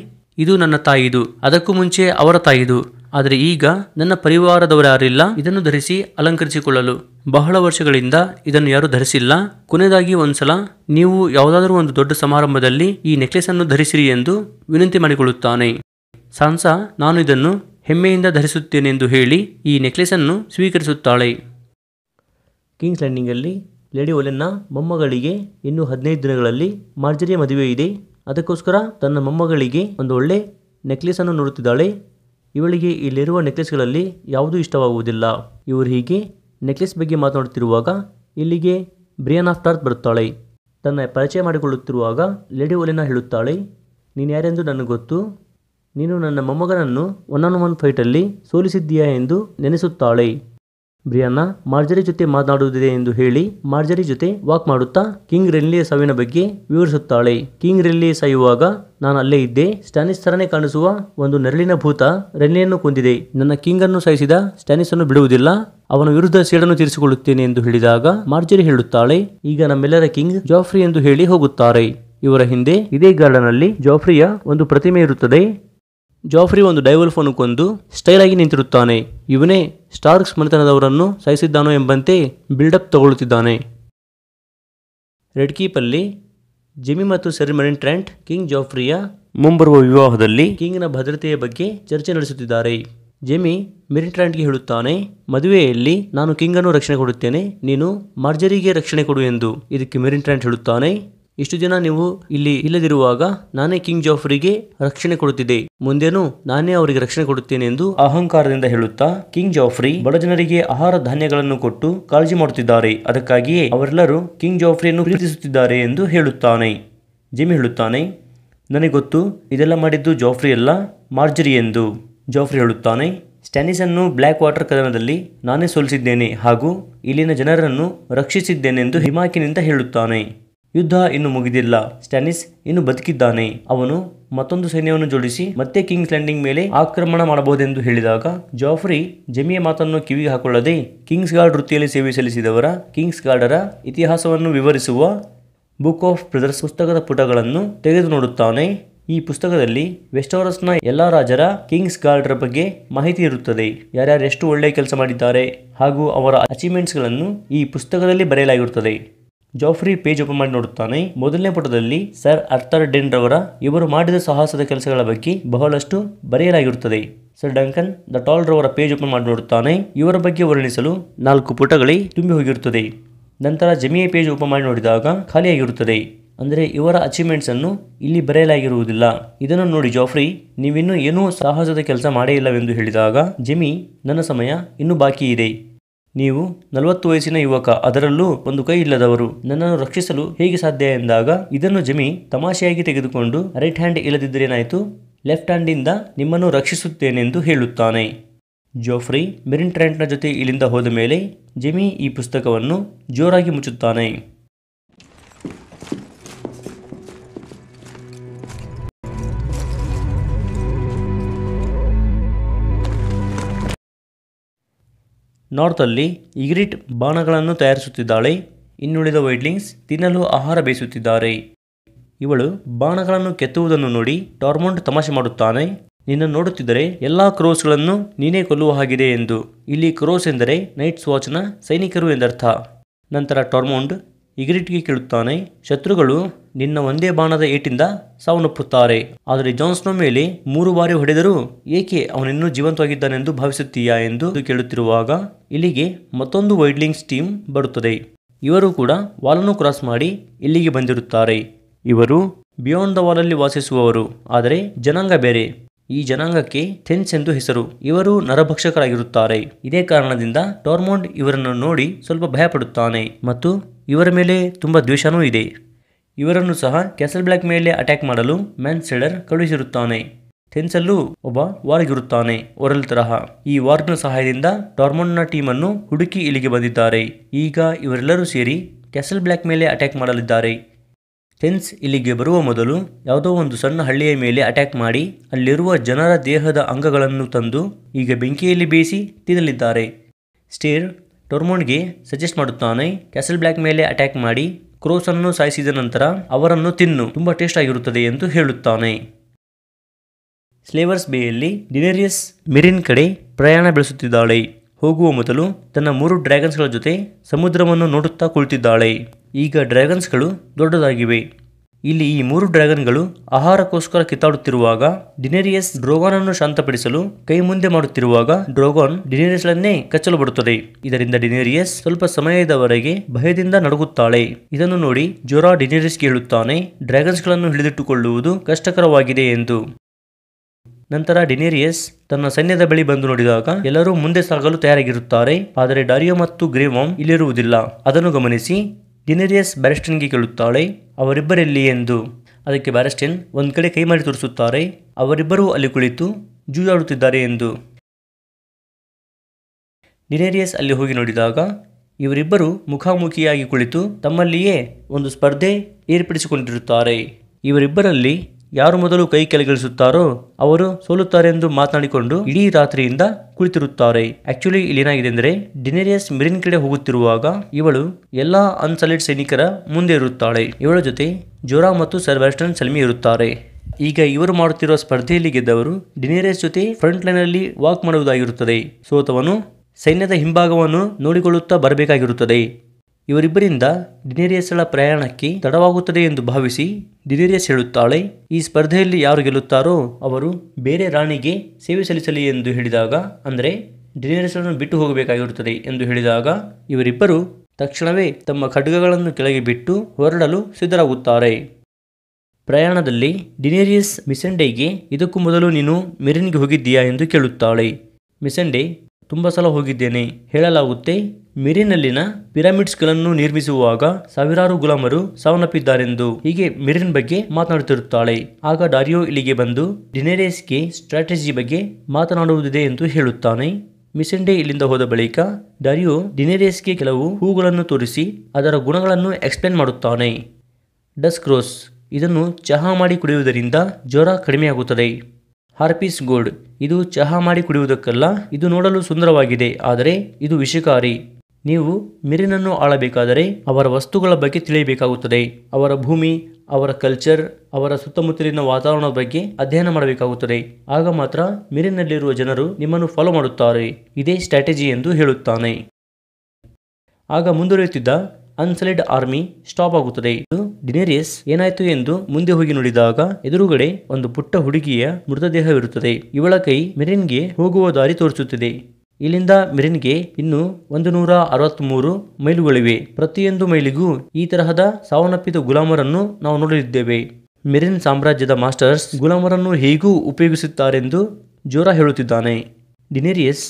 ಇದು ನನ್ನ ತಾಯಿದು ಅದಕ್ಕೂ ಮುಂಚೆ ಅವರ ತಾಯಿದು ಆದರೆ ಈಗ ನನ್ನ ಪರಿವಾರದವರು ಯಾರಿಲ್ಲ ಇದನ್ನು ಧರಿಸಿ ಅಲಂಕರಿಸಿಕೊಳ್ಳಲು ಬಹಳ ವರ್ಷಗಳಿಂದ ಇದನ್ನು ಯಾರು ಧರಿಸಿಲ್ಲ ಕೊನೆಯದಾಗಿ ಒಂದ್ಸಲ ನೀವು ಯಾವುದಾದರೂ ಒಂದು ದೊಡ್ಡ ಸಮಾರಂಭದಲ್ಲಿ ಈ ನೆಕ್ಲೆಸ್ ಅನ್ನು ಧರಿಸಿರಿ ಎಂದು ವಿನಂತಿ ಮಾಡಿಕೊಳ್ಳುತ್ತಾನೆ ಸಾನ್ಸಾ ನಾನು ಇದನ್ನು ಹೆಮ್ಮೆಯಿಂದ ಧರಿಸುತ್ತೇನೆಂದು ಹೇಳಿ ಈ ನೆಕ್ಲೆಸ್ ಅನ್ನು ಸ್ವೀಕರಿಸುತ್ತಾಳೆ ಕಿಂಗ್ಸ್ ಲ್ಯಾಂಡಿಂಗಲ್ಲಿ ಲೇಡಿ ಒಲೆನ್ನ ಮೊಮ್ಮಗಳಿಗೆ ಇನ್ನೂ ಹದಿನೈದು ದಿನಗಳಲ್ಲಿ ಮಾರ್ಜರಿಯ ಮದುವೆ ಇದೆ ಅದಕ್ಕೋಸ್ಕರ ತನ್ನ ಮೊಮ್ಮಗಳಿಗೆ ಒಂದು ಒಳ್ಳೆ ನೆಕ್ಲೆಸ್ ಅನ್ನು ನೋಡುತ್ತಿದ್ದಾಳೆ ಇವಳಿಗೆ ಇಲ್ಲಿರುವ ನೆಕ್ಲೆಸ್ಗಳಲ್ಲಿ ಯಾವುದೂ ಇಷ್ಟವಾಗುವುದಿಲ್ಲ ಇವರು ಹೀಗೆ ನೆಕ್ಲೆಸ್ ಬಗ್ಗೆ ಮಾತನಾಡುತ್ತಿರುವಾಗ ಇಲ್ಲಿಗೆ ಬ್ರಿಯಾನ್ ಆಫ್ಟಾರ್ತ್ ಬರುತ್ತಾಳೆ ತನ್ನ ಪರಿಚಯ ಮಾಡಿಕೊಳ್ಳುತ್ತಿರುವಾಗ ಲೇಡಿ ಒಲೆನ ಹೇಳುತ್ತಾಳೆ ನೀನು ಯಾರೆಂದು ನನಗೆ ಗೊತ್ತು ನೀನು ನನ್ನ ಮೊಮ್ಮಗನನ್ನು ಒನ್ ಆನ್ ಒನ್ ಫೈಟಲ್ಲಿ ಸೋಲಿಸಿದ್ದೀಯಾ ಎಂದು ನೆನೆಸುತ್ತಾಳೆ ಬ್ರಿಯಾನ ಮಾರ್ಜರಿ ಜೊತೆ ಮಾತನಾಡುವುದಿದೆ ಎಂದು ಹೇಳಿ ಮಾರ್ಜರಿ ಜೊತೆ ವಾಕ್ ಮಾಡುತ್ತಾ ಕಿಂಗ್ ರೆನ್ಲಿಯ ಸಾವಿನ ಬಗ್ಗೆ ವಿವರಿಸುತ್ತಾಳೆ ಕಿಂಗ್ ರೆನ್ಲಿ ಸಾಯುವಾಗ ನಾನು ಅಲ್ಲೇ ಇದ್ದೆ ಸ್ಟ್ಯಾನಿಸ್ ತರನೇ ಕಾಣಿಸುವ ಒಂದು ನೆರಳಿನ ಭೂತ ರೆನ್ಲಿಯನ್ನು ಕೊಂದಿದೆ ನನ್ನ ಕಿಂಗ್ ಅನ್ನು ಸಾಯಿಸಿದ ಸ್ಟ್ಯಾನಿಸ್ ಅನ್ನು ಬಿಡುವುದಿಲ್ಲ ಅವನ ವಿರುದ್ಧ ಸೇಡನ್ನು ತೀರಿಸಿಕೊಳ್ಳುತ್ತೇನೆ ಎಂದು ಹೇಳಿದಾಗ ಮಾರ್ಜರಿ ಹೇಳುತ್ತಾಳೆ ಈಗ ನಮ್ಮೆಲ್ಲರ ಕಿಂಗ್ ಜಾಫ್ರಿ ಎಂದು ಹೇಳಿ ಹೋಗುತ್ತಾರೆ ಇವರ ಹಿಂದೆ ಇದೇ ಗಾರ್ಡನ್ ಅಲ್ಲಿ ಜಾಫ್ರಿಯ ಒಂದು ಪ್ರತಿಮೆ ಇರುತ್ತದೆ ಜಾಫ್ರಿ ಒಂದು ಡೈವಲ್ ಫೋನು ಸ್ಟೈಲ್ ಆಗಿ ನಿಂತಿರುತ್ತಾನೆ ಇವನೇ ಸ್ಟಾರ್ಕ್ಸ್ ಮನೆತನದವರನ್ನು ಸಹಿಸಿದ್ದಾನೋ ಎಂಬಂತೆ ಬಿಲ್ಡಪ್ ತಗೊಳ್ಳುತ್ತಿದ್ದಾನೆ ರೆಡ್ ಕೀಪಲ್ಲಿ ಜಿಮಿ ಮತ್ತು ಸೆರಿಮರಿನ್ ಟ್ರೆಂಟ್ ಕಿಂಗ್ ಜಾಫ್ರಿಯ ಮುಂಬರುವ ವಿವಾಹದಲ್ಲಿ ಕಿಂಗ್ನ ಭದ್ರತೆಯ ಬಗ್ಗೆ ಚರ್ಚೆ ನಡೆಸುತ್ತಿದ್ದಾರೆ ಜೆಮಿ ಮಿರಿನ್ ಟ್ರೆಂಟ್ಗೆ ಹೇಳುತ್ತಾನೆ ಮದುವೆಯಲ್ಲಿ ನಾನು ಕಿಂಗನ್ನು ರಕ್ಷಣೆ ಕೊಡುತ್ತೇನೆ ನೀನು ಮಾರ್ಜರಿಗೆ ರಕ್ಷಣೆ ಕೊಡು ಎಂದು ಇದಕ್ಕೆ ಮಿರಿನ್ ಟ್ರೆಂಟ್ ಹೇಳುತ್ತಾನೆ ಇಷ್ಟು ದಿನ ನೀವು ಇಲ್ಲಿ ಇಲ್ಲದಿರುವಾಗ ನಾನೇ ಕಿಂಗ್ ಜಾಫ್ರಿಗೆ ರಕ್ಷಣೆ ಕೊಡುತ್ತಿದೆ ಮುಂದೇನು ನಾನೇ ಅವರಿಗೆ ರಕ್ಷಣೆ ಕೊಡುತ್ತೇನೆ ಎಂದು ಅಹಂಕಾರದಿಂದ ಹೇಳುತ್ತಾ ಕಿಂಗ್ ಜಾಫ್ರಿ ಬಡ ಜನರಿಗೆ ಆಹಾರ ಧಾನ್ಯಗಳನ್ನು ಕೊಟ್ಟು ಕಾಳಜಿ ಮಾಡುತ್ತಿದ್ದಾರೆ ಅದಕ್ಕಾಗಿಯೇ ಅವರೆಲ್ಲರೂ ಕಿಂಗ್ ಜಾಫ್ರಿಯನ್ನು ಪ್ರೀತಿಸುತ್ತಿದ್ದಾರೆ ಎಂದು ಹೇಳುತ್ತಾನೆ ಜಿಮ್ ಹೇಳುತ್ತಾನೆ ನನಗೆ ಗೊತ್ತು ಇದೆಲ್ಲ ಮಾಡಿದ್ದು ಜಾಫ್ರಿ ಅಲ್ಲ ಮಾರ್ಜರಿ ಎಂದು ಜಾಫ್ರಿ ಹೇಳುತ್ತಾನೆ ಅನ್ನು ಬ್ಲ್ಯಾಕ್ ವಾಟರ್ ಕದನದಲ್ಲಿ ನಾನೇ ಸೋಲಿಸಿದ್ದೇನೆ ಹಾಗೂ ಇಲ್ಲಿನ ಜನರನ್ನು ರಕ್ಷಿಸಿದ್ದೇನೆಂದು ಹಿಮಾಕಿನಿಂದ ಹೇಳುತ್ತಾನೆ ಯುದ್ಧ ಇನ್ನು ಮುಗಿದಿಲ್ಲ ಸ್ಟ್ಯಾನಿಸ್ ಇನ್ನು ಬದುಕಿದ್ದಾನೆ ಅವನು ಮತ್ತೊಂದು ಸೈನ್ಯವನ್ನು ಜೋಡಿಸಿ ಮತ್ತೆ ಕಿಂಗ್ಸ್ ಲ್ಯಾಂಡಿಂಗ್ ಮೇಲೆ ಆಕ್ರಮಣ ಮಾಡಬಹುದೆಂದು ಹೇಳಿದಾಗ ಜಾಫ್ರಿ ಜಮಿಯ ಮಾತನ್ನು ಕಿವಿಗೆ ಹಾಕೊಳ್ಳದೆ ಕಿಂಗ್ಸ್ ಗಾರ್ಡ್ ವೃತ್ತಿಯಲ್ಲಿ ಸೇವೆ ಸಲ್ಲಿಸಿದವರ ಕಿಂಗ್ಸ್ ಗಾರ್ಡರ ಇತಿಹಾಸವನ್ನು ವಿವರಿಸುವ ಬುಕ್ ಆಫ್ ಬ್ರದರ್ಸ್ ಪುಸ್ತಕದ ಪುಟಗಳನ್ನು ತೆಗೆದು ನೋಡುತ್ತಾನೆ ಈ ಪುಸ್ತಕದಲ್ಲಿ ವೆಸ್ಟೋರಸ್ನ ಎಲ್ಲ ರಾಜರ ಕಿಂಗ್ಸ್ ಗಾರ್ಡ್ರ ಬಗ್ಗೆ ಮಾಹಿತಿ ಇರುತ್ತದೆ ಯಾರ್ಯಾರು ಎಷ್ಟು ಒಳ್ಳೆಯ ಕೆಲಸ ಮಾಡಿದ್ದಾರೆ ಹಾಗೂ ಅವರ ಅಚೀವ್ಮೆಂಟ್ಸ್ಗಳನ್ನು ಈ ಪುಸ್ತಕದಲ್ಲಿ ಬರೆಯಲಾಗಿರುತ್ತದೆ ಜಾಫ್ರಿ ಪೇಜ್ ಓಪನ್ ಮಾಡಿ ನೋಡುತ್ತಾನೆ ಮೊದಲನೇ ಪುಟದಲ್ಲಿ ಸರ್ ಅರ್ಥರ್ ಡೆನ್ ರವರ ಇವರು ಮಾಡಿದ ಸಾಹಸದ ಕೆಲಸಗಳ ಬಗ್ಗೆ ಬಹಳಷ್ಟು ಬರೆಯಲಾಗಿರುತ್ತದೆ ಸರ್ ಡಂಕನ್ ದ ಟಾಲ್ ರವರ ಪೇಜ್ ಓಪನ್ ಮಾಡಿ ನೋಡುತ್ತಾನೆ ಇವರ ಬಗ್ಗೆ ವರ್ಣಿಸಲು ನಾಲ್ಕು ಪುಟಗಳೇ ತುಂಬಿ ಹೋಗಿರುತ್ತದೆ ನಂತರ ಜಮಿಯ ಪೇಜ್ ಓಪನ್ ಮಾಡಿ ನೋಡಿದಾಗ ಖಾಲಿಯಾಗಿರುತ್ತದೆ ಅಂದರೆ ಇವರ ಅಚೀವ್ಮೆಂಟ್ಸ್ ಅನ್ನು ಇಲ್ಲಿ ಬರೆಯಲಾಗಿರುವುದಿಲ್ಲ ಇದನ್ನು ನೋಡಿ ಜಾಫ್ರಿ ನೀವಿನ್ನೂ ಏನೂ ಸಾಹಸದ ಕೆಲಸ ಮಾಡೇ ಇಲ್ಲವೆಂದು ಹೇಳಿದಾಗ ಜೆಮಿ ನನ್ನ ಸಮಯ ಇನ್ನೂ ಬಾಕಿ ಇದೆ ನೀವು ನಲವತ್ತು ವಯಸ್ಸಿನ ಯುವಕ ಅದರಲ್ಲೂ ಒಂದು ಕೈ ಇಲ್ಲದವರು ನನ್ನನ್ನು ರಕ್ಷಿಸಲು ಹೇಗೆ ಸಾಧ್ಯ ಎಂದಾಗ ಇದನ್ನು ಜಮಿ ತಮಾಷೆಯಾಗಿ ತೆಗೆದುಕೊಂಡು ರೈಟ್ ಹ್ಯಾಂಡ್ ಇಲ್ಲದಿದ್ದರೇನಾಯಿತು ಲೆಫ್ಟ್ ಹ್ಯಾಂಡಿಂದ ನಿಮ್ಮನ್ನು ರಕ್ಷಿಸುತ್ತೇನೆಂದು ಹೇಳುತ್ತಾನೆ ಜೋಫ್ರಿ ಮೆರಿನ್ ಟ್ರ್ಯಾಂಟ್ನ ಜೊತೆ ಇಲ್ಲಿಂದ ಹೋದ ಮೇಲೆ ಜಮಿ ಈ ಪುಸ್ತಕವನ್ನು ಜೋರಾಗಿ ಮುಚ್ಚುತ್ತಾನೆ ನಾರ್ತಲ್ಲಿ ಇಗ್ರಿಟ್ ಬಾಣಗಳನ್ನು ತಯಾರಿಸುತ್ತಿದ್ದಾಳೆ ಇನ್ನುಳಿದ ವೈಡ್ಲಿಂಗ್ಸ್ ತಿನ್ನಲು ಆಹಾರ ಬೇಯಿಸುತ್ತಿದ್ದಾರೆ ಇವಳು ಬಾಣಗಳನ್ನು ಕೆತ್ತುವುದನ್ನು ನೋಡಿ ಟಾರ್ಮೊಂಡ್ ತಮಾಷೆ ಮಾಡುತ್ತಾನೆ ನಿನ್ನ ನೋಡುತ್ತಿದ್ದರೆ ಎಲ್ಲ ಕ್ರೋಸ್ಗಳನ್ನು ನೀನೇ ಕೊಲ್ಲುವ ಹಾಗಿದೆ ಎಂದು ಇಲ್ಲಿ ಕ್ರೋಸ್ ಎಂದರೆ ನೈಟ್ಸ್ ವಾಚ್ನ ಸೈನಿಕರು ಎಂದರ್ಥ ನಂತರ ಟಾರ್ಮೊಂಡ್ ಇಗ್ರಿಟ್ಗೆ ಕೇಳುತ್ತಾನೆ ಶತ್ರುಗಳು ನಿನ್ನ ಒಂದೇ ಬಾಣದ ಏಟಿಂದ ಸಾವನ್ನಪ್ಪುತ್ತಾರೆ ಆದರೆ ಜಾನ್ಸ್ನ ಮೇಲೆ ಮೂರು ಬಾರಿ ಹೊಡೆದರೂ ಏಕೆ ಅವನಿನ್ನೂ ಜೀವಂತವಾಗಿದ್ದಾನೆಂದು ಭಾವಿಸುತ್ತೀಯಾ ಎಂದು ಕೇಳುತ್ತಿರುವಾಗ ಇಲ್ಲಿಗೆ ಮತ್ತೊಂದು ವೈಡ್ಲಿಂಗ್ಸ್ ಟೀಮ್ ಬರುತ್ತದೆ ಇವರು ಕೂಡ ವಾಲನ್ನು ಕ್ರಾಸ್ ಮಾಡಿ ಇಲ್ಲಿಗೆ ಬಂದಿರುತ್ತಾರೆ ಇವರು ಬಿಯಾಂಡ್ ದ ವಾಲಲ್ಲಿ ವಾಸಿಸುವವರು ಆದರೆ ಜನಾಂಗ ಬೇರೆ ಈ ಜನಾಂಗಕ್ಕೆ ಥೆನ್ಸ್ ಎಂದು ಹೆಸರು ಇವರು ನರಭಕ್ಷಕರಾಗಿರುತ್ತಾರೆ ಇದೇ ಕಾರಣದಿಂದ ಟೋರ್ಮೋಂಡ್ ಇವರನ್ನು ನೋಡಿ ಸ್ವಲ್ಪ ಭಯಪಡುತ್ತಾನೆ ಮತ್ತು ಇವರ ಮೇಲೆ ತುಂಬ ದ್ವೇಷನೂ ಇದೆ ಇವರನ್ನು ಸಹ ಕ್ಯಾಸಲ್ ಬ್ಲ್ಯಾಕ್ ಮೇಲೆ ಅಟ್ಯಾಕ್ ಮಾಡಲು ಮ್ಯಾನ್ ಸೆಡರ್ ಕಳುಹಿಸಿರುತ್ತಾನೆ ಥೆನ್ಸಲ್ಲೂ ಒಬ್ಬ ವಾರ್ಗಿರುತ್ತಾನೆ ಒರಲ್ ತರಹ ಈ ವಾರ್ಗ್ನ ಸಹಾಯದಿಂದ ಟೀಮ್ ಟೀಮನ್ನು ಹುಡುಕಿ ಇಲ್ಲಿಗೆ ಬಂದಿದ್ದಾರೆ ಈಗ ಇವರೆಲ್ಲರೂ ಸೇರಿ ಕ್ಯಾಸಲ್ ಬ್ಲ್ಯಾಕ್ ಮೇಲೆ ಅಟ್ಯಾಕ್ ಮಾಡಲಿದ್ದಾರೆ ಫೆನ್ಸ್ ಇಲ್ಲಿಗೆ ಬರುವ ಮೊದಲು ಯಾವುದೋ ಒಂದು ಸಣ್ಣ ಹಳ್ಳಿಯ ಮೇಲೆ ಅಟ್ಯಾಕ್ ಮಾಡಿ ಅಲ್ಲಿರುವ ಜನರ ದೇಹದ ಅಂಗಗಳನ್ನು ತಂದು ಈಗ ಬೆಂಕಿಯಲ್ಲಿ ಬೇಯಿಸಿ ತಿನ್ನಲಿದ್ದಾರೆ ಸ್ಟೇರ್ ಟೊರ್ಮೋನ್ಗೆ ಸಜೆಸ್ಟ್ ಮಾಡುತ್ತಾನೆ ಕ್ಯಾಸಲ್ ಬ್ಲ್ಯಾಕ್ ಮೇಲೆ ಅಟ್ಯಾಕ್ ಮಾಡಿ ಕ್ರೋಸನ್ನು ಸಾಯಿಸಿದ ನಂತರ ಅವರನ್ನು ತಿನ್ನು ತುಂಬ ಟೇಸ್ಟ್ ಆಗಿರುತ್ತದೆ ಎಂದು ಹೇಳುತ್ತಾನೆ ಸ್ಲೇವರ್ಸ್ ಬೇಯಲ್ಲಿ ಡಿನೇರಿಯಸ್ ಮಿರಿನ್ ಕಡೆ ಪ್ರಯಾಣ ಬೆಳೆಸುತ್ತಿದ್ದಾಳೆ ಹೋಗುವ ಮೊದಲು ತನ್ನ ಮೂರು ಡ್ರ್ಯಾಗನ್ಸ್ಗಳ ಜೊತೆ ಸಮುದ್ರವನ್ನು ನೋಡುತ್ತಾ ಕುಳಿತಿದ್ದಾಳೆ ಈಗ ಡ್ರ್ಯಾಗನ್ಸ್ಗಳು ದೊಡ್ಡದಾಗಿವೆ ಇಲ್ಲಿ ಈ ಮೂರು ಡ್ರ್ಯಾಗನ್ಗಳು ಆಹಾರಕ್ಕೋಸ್ಕರ ಕಿತ್ತಾಡುತ್ತಿರುವಾಗ ಡಿನೇರಿಯಸ್ ಡ್ರೋಗಾನ್ ಅನ್ನು ಶಾಂತಪಡಿಸಲು ಕೈ ಮುಂದೆ ಮಾಡುತ್ತಿರುವಾಗ ಡ್ರೋಗಾನ್ ಡಿನೇರಿಯಸ್ಗಳನ್ನೇ ಕಚ್ಚಲು ಬರುತ್ತದೆ ಇದರಿಂದ ಡಿನೇರಿಯಸ್ ಸ್ವಲ್ಪ ಸಮಯದವರೆಗೆ ಭಯದಿಂದ ನಡುಗುತ್ತಾಳೆ ಇದನ್ನು ನೋಡಿ ಜೋರಾ ಡಿನೇರಿಯಸ್ ಕೇಳುತ್ತಾನೆ ಡ್ರ್ಯಾಗನ್ಸ್ಗಳನ್ನು ಹಿಡಿದಿಟ್ಟುಕೊಳ್ಳುವುದು ಕಷ್ಟಕರವಾಗಿದೆ ಎಂದು ನಂತರ ಡಿನೇರಿಯಸ್ ತನ್ನ ಸೈನ್ಯದ ಬಳಿ ಬಂದು ನೋಡಿದಾಗ ಎಲ್ಲರೂ ಮುಂದೆ ಸಾಗಲು ತಯಾರಾಗಿರುತ್ತಾರೆ ಆದರೆ ಡಾರಿಯೋ ಮತ್ತು ಗ್ರೇವಾಮ್ ಇಲ್ಲಿರುವುದಿಲ್ಲ ಅದನ್ನು ಗಮನಿಸಿ ಡಿನೇರಿಯಸ್ ಬ್ಯಾರಿಸ್ಟನ್ಗೆ ಕೇಳುತ್ತಾಳೆ ಅವರಿಬ್ಬರೆಲ್ಲಿ ಎಂದು ಅದಕ್ಕೆ ಬ್ಯಾರಿಸ್ಟನ್ ಒಂದು ಕಡೆ ಕೈ ಮಾಡಿ ತೋರಿಸುತ್ತಾರೆ ಅವರಿಬ್ಬರೂ ಅಲ್ಲಿ ಕುಳಿತು ಜೂಜಾಡುತ್ತಿದ್ದಾರೆ ಎಂದು ಡಿನೇರಿಯಸ್ ಅಲ್ಲಿ ಹೋಗಿ ನೋಡಿದಾಗ ಇವರಿಬ್ಬರು ಮುಖಾಮುಖಿಯಾಗಿ ಕುಳಿತು ತಮ್ಮಲ್ಲಿಯೇ ಒಂದು ಸ್ಪರ್ಧೆ ಏರ್ಪಡಿಸಿಕೊಂಡಿರುತ್ತಾರೆ ಇವರಿಬ್ಬರಲ್ಲಿ ಯಾರು ಮೊದಲು ಕೈ ಕೆಳಗಿಳಿಸುತ್ತಾರೋ ಅವರು ಸೋಲುತ್ತಾರೆ ಎಂದು ಮಾತನಾಡಿಕೊಂಡು ಇಡೀ ರಾತ್ರಿಯಿಂದ ಕುಳಿತಿರುತ್ತಾರೆ ಆಕ್ಚುಲಿ ಇಲ್ಲೇನಾಗಿದೆ ಅಂದ್ರೆ ಡಿನೇರಿಯಸ್ ಮೆರಿನ್ ಕಡೆ ಹೋಗುತ್ತಿರುವಾಗ ಇವಳು ಎಲ್ಲಾ ಅನ್ಸಲಿಡ್ ಸೈನಿಕರ ಮುಂದೆ ಇರುತ್ತಾಳೆ ಇವಳ ಜೊತೆ ಜೋರಾ ಮತ್ತು ಸರ್ವೆಸ್ಟರ್ನ್ ಸಲ್ಮಿ ಇರುತ್ತಾರೆ ಈಗ ಇವರು ಮಾಡುತ್ತಿರುವ ಸ್ಪರ್ಧೆಯಲ್ಲಿ ಗೆದ್ದವರು ಡಿನೇರಿಯಸ್ ಜೊತೆ ಫ್ರಂಟ್ ಲೈನ್ ಅಲ್ಲಿ ವಾಕ್ ಮಾಡುವುದಾಗಿರುತ್ತದೆ ಸೋತವನು ಸೈನ್ಯದ ಹಿಂಭಾಗವನ್ನು ನೋಡಿಕೊಳ್ಳುತ್ತಾ ಬರಬೇಕಾಗಿರುತ್ತದೆ ಇವರಿಬ್ಬರಿಂದ ಡಿನೇರಿಯಸ್ಳ ಪ್ರಯಾಣಕ್ಕೆ ತಡವಾಗುತ್ತದೆ ಎಂದು ಭಾವಿಸಿ ಡಿನೇರಿಯಸ್ ಹೇಳುತ್ತಾಳೆ ಈ ಸ್ಪರ್ಧೆಯಲ್ಲಿ ಯಾರು ಗೆಲ್ಲುತ್ತಾರೋ ಅವರು ಬೇರೆ ರಾಣಿಗೆ ಸೇವೆ ಸಲ್ಲಿಸಲಿ ಎಂದು ಹೇಳಿದಾಗ ಅಂದರೆ ದಿನೇರಿಯಸ್ಗಳನ್ನು ಬಿಟ್ಟು ಹೋಗಬೇಕಾಗಿರುತ್ತದೆ ಎಂದು ಹೇಳಿದಾಗ ಇವರಿಬ್ಬರು ತಕ್ಷಣವೇ ತಮ್ಮ ಖಡ್ಗಗಳನ್ನು ಕೆಳಗೆ ಬಿಟ್ಟು ಹೊರಡಲು ಸಿದ್ಧರಾಗುತ್ತಾರೆ ಪ್ರಯಾಣದಲ್ಲಿ ಡಿನೇರಿಯಸ್ ಮಿಸೆಂಡೆಗೆ ಇದಕ್ಕೂ ಮೊದಲು ನೀನು ಮೆರಿನ್ಗೆ ಹೋಗಿದ್ದೀಯಾ ಎಂದು ಕೇಳುತ್ತಾಳೆ ಮಿಸೆಂಡೆ ತುಂಬ ಸಲ ಹೋಗಿದ್ದೇನೆ ಹೇಳಲಾಗುತ್ತೆ ಮಿರಿನಲ್ಲಿನ ಪಿರಮಿಡ್ಸ್ಗಳನ್ನು ನಿರ್ಮಿಸುವಾಗ ಸಾವಿರಾರು ಗುಲಾಮರು ಸಾವನ್ನಪ್ಪಿದ್ದಾರೆಂದು ಹೀಗೆ ಮಿರಿನ್ ಬಗ್ಗೆ ಮಾತನಾಡುತ್ತಿರುತ್ತಾಳೆ ಆಗ ಡಾರಿಯೋ ಇಲ್ಲಿಗೆ ಬಂದು ಡಿನೆರೇಸ್ಗೆ ಸ್ಟ್ರಾಟಜಿ ಬಗ್ಗೆ ಮಾತನಾಡುವುದಿದೆ ಎಂದು ಹೇಳುತ್ತಾನೆ ಮಿಸೆಂಡೆ ಇಲ್ಲಿಂದ ಹೋದ ಬಳಿಕ ಡಾರಿಯೋ ಡಿನೆರೇಸ್ಗೆ ಕೆಲವು ಹೂಗಳನ್ನು ತೋರಿಸಿ ಅದರ ಗುಣಗಳನ್ನು ಎಕ್ಸ್ಪ್ಲೇನ್ ಮಾಡುತ್ತಾನೆ ಡಸ್ಕ್ರೋಸ್ ಇದನ್ನು ಚಹಾ ಮಾಡಿ ಕುಡಿಯುವುದರಿಂದ ಜ್ವರ ಕಡಿಮೆಯಾಗುತ್ತದೆ ಹಾರ್ಪಿಸ್ ಗೋಲ್ಡ್ ಇದು ಚಹಾ ಮಾಡಿ ಕುಡಿಯುವುದಕ್ಕಲ್ಲ ಇದು ನೋಡಲು ಸುಂದರವಾಗಿದೆ ಆದರೆ ಇದು ವಿಷಕಾರಿ ನೀವು ಮಿರಿನನ್ನು ಆಳಬೇಕಾದರೆ ಅವರ ವಸ್ತುಗಳ ಬಗ್ಗೆ ತಿಳಿಯಬೇಕಾಗುತ್ತದೆ ಅವರ ಭೂಮಿ ಅವರ ಕಲ್ಚರ್ ಅವರ ಸುತ್ತಮುತ್ತಲಿನ ವಾತಾವರಣದ ಬಗ್ಗೆ ಅಧ್ಯಯನ ಮಾಡಬೇಕಾಗುತ್ತದೆ ಆಗ ಮಾತ್ರ ಮಿರಿನಲ್ಲಿರುವ ಜನರು ನಿಮ್ಮನ್ನು ಫಾಲೋ ಮಾಡುತ್ತಾರೆ ಇದೇ ಸ್ಟ್ರಾಟಜಿ ಎಂದು ಹೇಳುತ್ತಾನೆ ಆಗ ಮುಂದುವರಿಯುತ್ತಿದ್ದ ಅನ್ಸಲೆಡ್ ಆರ್ಮಿ ಸ್ಟಾಪ್ ಆಗುತ್ತದೆ ಇದು ಡಿನೇರಿಯಸ್ ಏನಾಯ್ತು ಎಂದು ಮುಂದೆ ಹೋಗಿ ನೋಡಿದಾಗ ಎದುರುಗಡೆ ಒಂದು ಪುಟ್ಟ ಹುಡುಗಿಯ ಮೃತದೇಹವಿರುತ್ತದೆ ಇವಳ ಕೈ ಮೆರಿನ್ಗೆ ಹೋಗುವ ದಾರಿ ತೋರಿಸುತ್ತಿದೆ ಇಲ್ಲಿಂದ ಮೆರಿನ್ಗೆ ಇನ್ನು ಒಂದು ನೂರ ಅರವತ್ತ್ಮೂರು ಮೈಲುಗಳಿವೆ ಪ್ರತಿಯೊಂದು ಮೈಲಿಗೂ ಈ ತರಹದ ಸಾವನ್ನಪ್ಪಿದ ಗುಲಾಮರನ್ನು ನಾವು ನೋಡಲಿದ್ದೇವೆ ಮೆರಿನ್ ಸಾಮ್ರಾಜ್ಯದ ಮಾಸ್ಟರ್ಸ್ ಗುಲಾಮರನ್ನು ಹೇಗೂ ಉಪಯೋಗಿಸುತ್ತಾರೆಂದು ಜೋರಾ ಹೇಳುತ್ತಿದ್ದಾನೆ ಡಿನೇರಿಯಸ್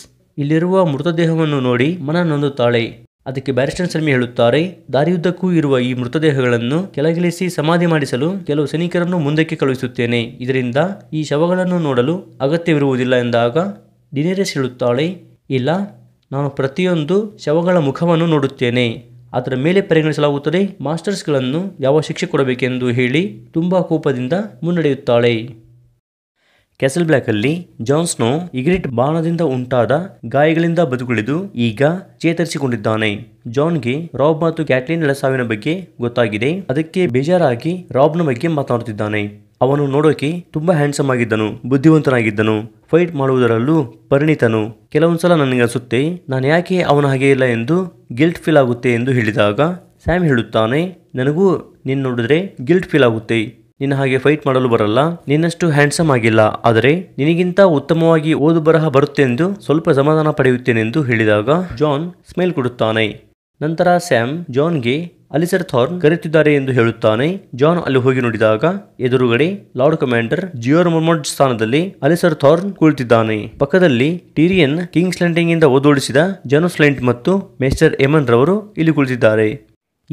ಇಲ್ಲಿರುವ ಮೃತದೇಹವನ್ನು ನೋಡಿ ಮನ ನೊಂದುತ್ತಾಳೆ ಅದಕ್ಕೆ ಬ್ಯಾರಿಸ್ಟರ್ ಸಲ್ಮಿ ಹೇಳುತ್ತಾರೆ ದಾರಿಯುದ್ದಕ್ಕೂ ಇರುವ ಈ ಮೃತದೇಹಗಳನ್ನು ಕೆಳಗಿಳಿಸಿ ಸಮಾಧಿ ಮಾಡಿಸಲು ಕೆಲವು ಸೈನಿಕರನ್ನು ಮುಂದಕ್ಕೆ ಕಳುಹಿಸುತ್ತೇನೆ ಇದರಿಂದ ಈ ಶವಗಳನ್ನು ನೋಡಲು ಅಗತ್ಯವಿರುವುದಿಲ್ಲ ಎಂದಾಗ ಡಿನೇರಿಯಸ್ ಹೇಳುತ್ತಾಳೆ ಇಲ್ಲ ನಾನು ಪ್ರತಿಯೊಂದು ಶವಗಳ ಮುಖವನ್ನು ನೋಡುತ್ತೇನೆ ಅದರ ಮೇಲೆ ಪರಿಗಣಿಸಲಾಗುತ್ತದೆ ಮಾಸ್ಟರ್ಸ್ಗಳನ್ನು ಯಾವ ಶಿಕ್ಷೆ ಕೊಡಬೇಕೆಂದು ಹೇಳಿ ತುಂಬ ಕೋಪದಿಂದ ಮುನ್ನಡೆಯುತ್ತಾಳೆ ಕ್ಯಾಸಲ್ ಬ್ಲಾಕ್ ಅಲ್ಲಿ ಜಾನ್ಸ್ನೋ ಇಗ್ರಿಟ್ ಬಾಣದಿಂದ ಉಂಟಾದ ಗಾಯಗಳಿಂದ ಬದುಕುಳಿದು ಈಗ ಚೇತರಿಸಿಕೊಂಡಿದ್ದಾನೆ ಜಾನ್ಗೆ ರಾಬ್ ಮತ್ತು ಕ್ಯಾಟ್ಲಿನ್ ಸಾವಿನ ಬಗ್ಗೆ ಗೊತ್ತಾಗಿದೆ ಅದಕ್ಕೆ ಬೇಜಾರಾಗಿ ರಾಬ್ನ ಬಗ್ಗೆ ಮಾತನಾಡುತ್ತಿದ್ದಾನೆ ಅವನು ನೋಡೋಕೆ ತುಂಬಾ ಹ್ಯಾಂಡ್ಸಮ್ ಆಗಿದ್ದನು ಬುದ್ಧಿವಂತನಾಗಿದ್ದನು ಫೈಟ್ ಮಾಡುವುದರಲ್ಲೂ ಪರಿಣಿತನು ನನಗೆ ನನಗನ್ಸುತ್ತೆ ನಾನು ಯಾಕೆ ಅವನ ಹಾಗೆ ಇಲ್ಲ ಎಂದು ಗಿಲ್ಟ್ ಫೀಲ್ ಆಗುತ್ತೆ ಎಂದು ಹೇಳಿದಾಗ ಸ್ಯಾಮ್ ಹೇಳುತ್ತಾನೆ ನನಗೂ ನಿನ್ನ ನೋಡಿದ್ರೆ ಗಿಲ್ಟ್ ಫೀಲ್ ಆಗುತ್ತೆ ನಿನ್ನ ಹಾಗೆ ಫೈಟ್ ಮಾಡಲು ಬರಲ್ಲ ನಿನ್ನಷ್ಟು ಹ್ಯಾಂಡ್ಸಮ್ ಆಗಿಲ್ಲ ಆದರೆ ನಿನಗಿಂತ ಉತ್ತಮವಾಗಿ ಓದು ಬರಹ ಬರುತ್ತೆಂದು ಸ್ವಲ್ಪ ಸಮಾಧಾನ ಪಡೆಯುತ್ತೇನೆಂದು ಹೇಳಿದಾಗ ಜಾನ್ ಸ್ಮೈಲ್ ಕೊಡುತ್ತಾನೆ ನಂತರ ಸ್ಯಾಮ್ ಜಾನ್ಗೆ ಅಲಿಸರ್ ಥಾರ್ನ್ ಕರೆಯುತ್ತಿದ್ದಾರೆ ಎಂದು ಹೇಳುತ್ತಾನೆ ಜಾನ್ ಅಲ್ಲಿ ಹೋಗಿ ನೋಡಿದಾಗ ಎದುರುಗಡೆ ಲಾರ್ಡ್ ಕಮಾಂಡರ್ ಜಿಯೋರ್ ಮೊರ್ಮಡ್ ಸ್ಥಾನದಲ್ಲಿ ಅಲಿಸರ್ ಥಾರ್ನ್ ಕುಳಿತಿದ್ದಾನೆ ಪಕ್ಕದಲ್ಲಿ ಟೀರಿಯನ್ ಕಿಂಗ್ಸ್ ಲ್ಯಾಂಡಿಂಗ್ ಇಂದ ಓದೋಡಿಸಿದ ಜನೋಸ್ಲೆಂಟ್ ಮತ್ತು ಮೇಸ್ಟರ್ ಎಮನ್ ರವರು ಇಲ್ಲಿ ಕುಳಿತಿದ್ದಾರೆ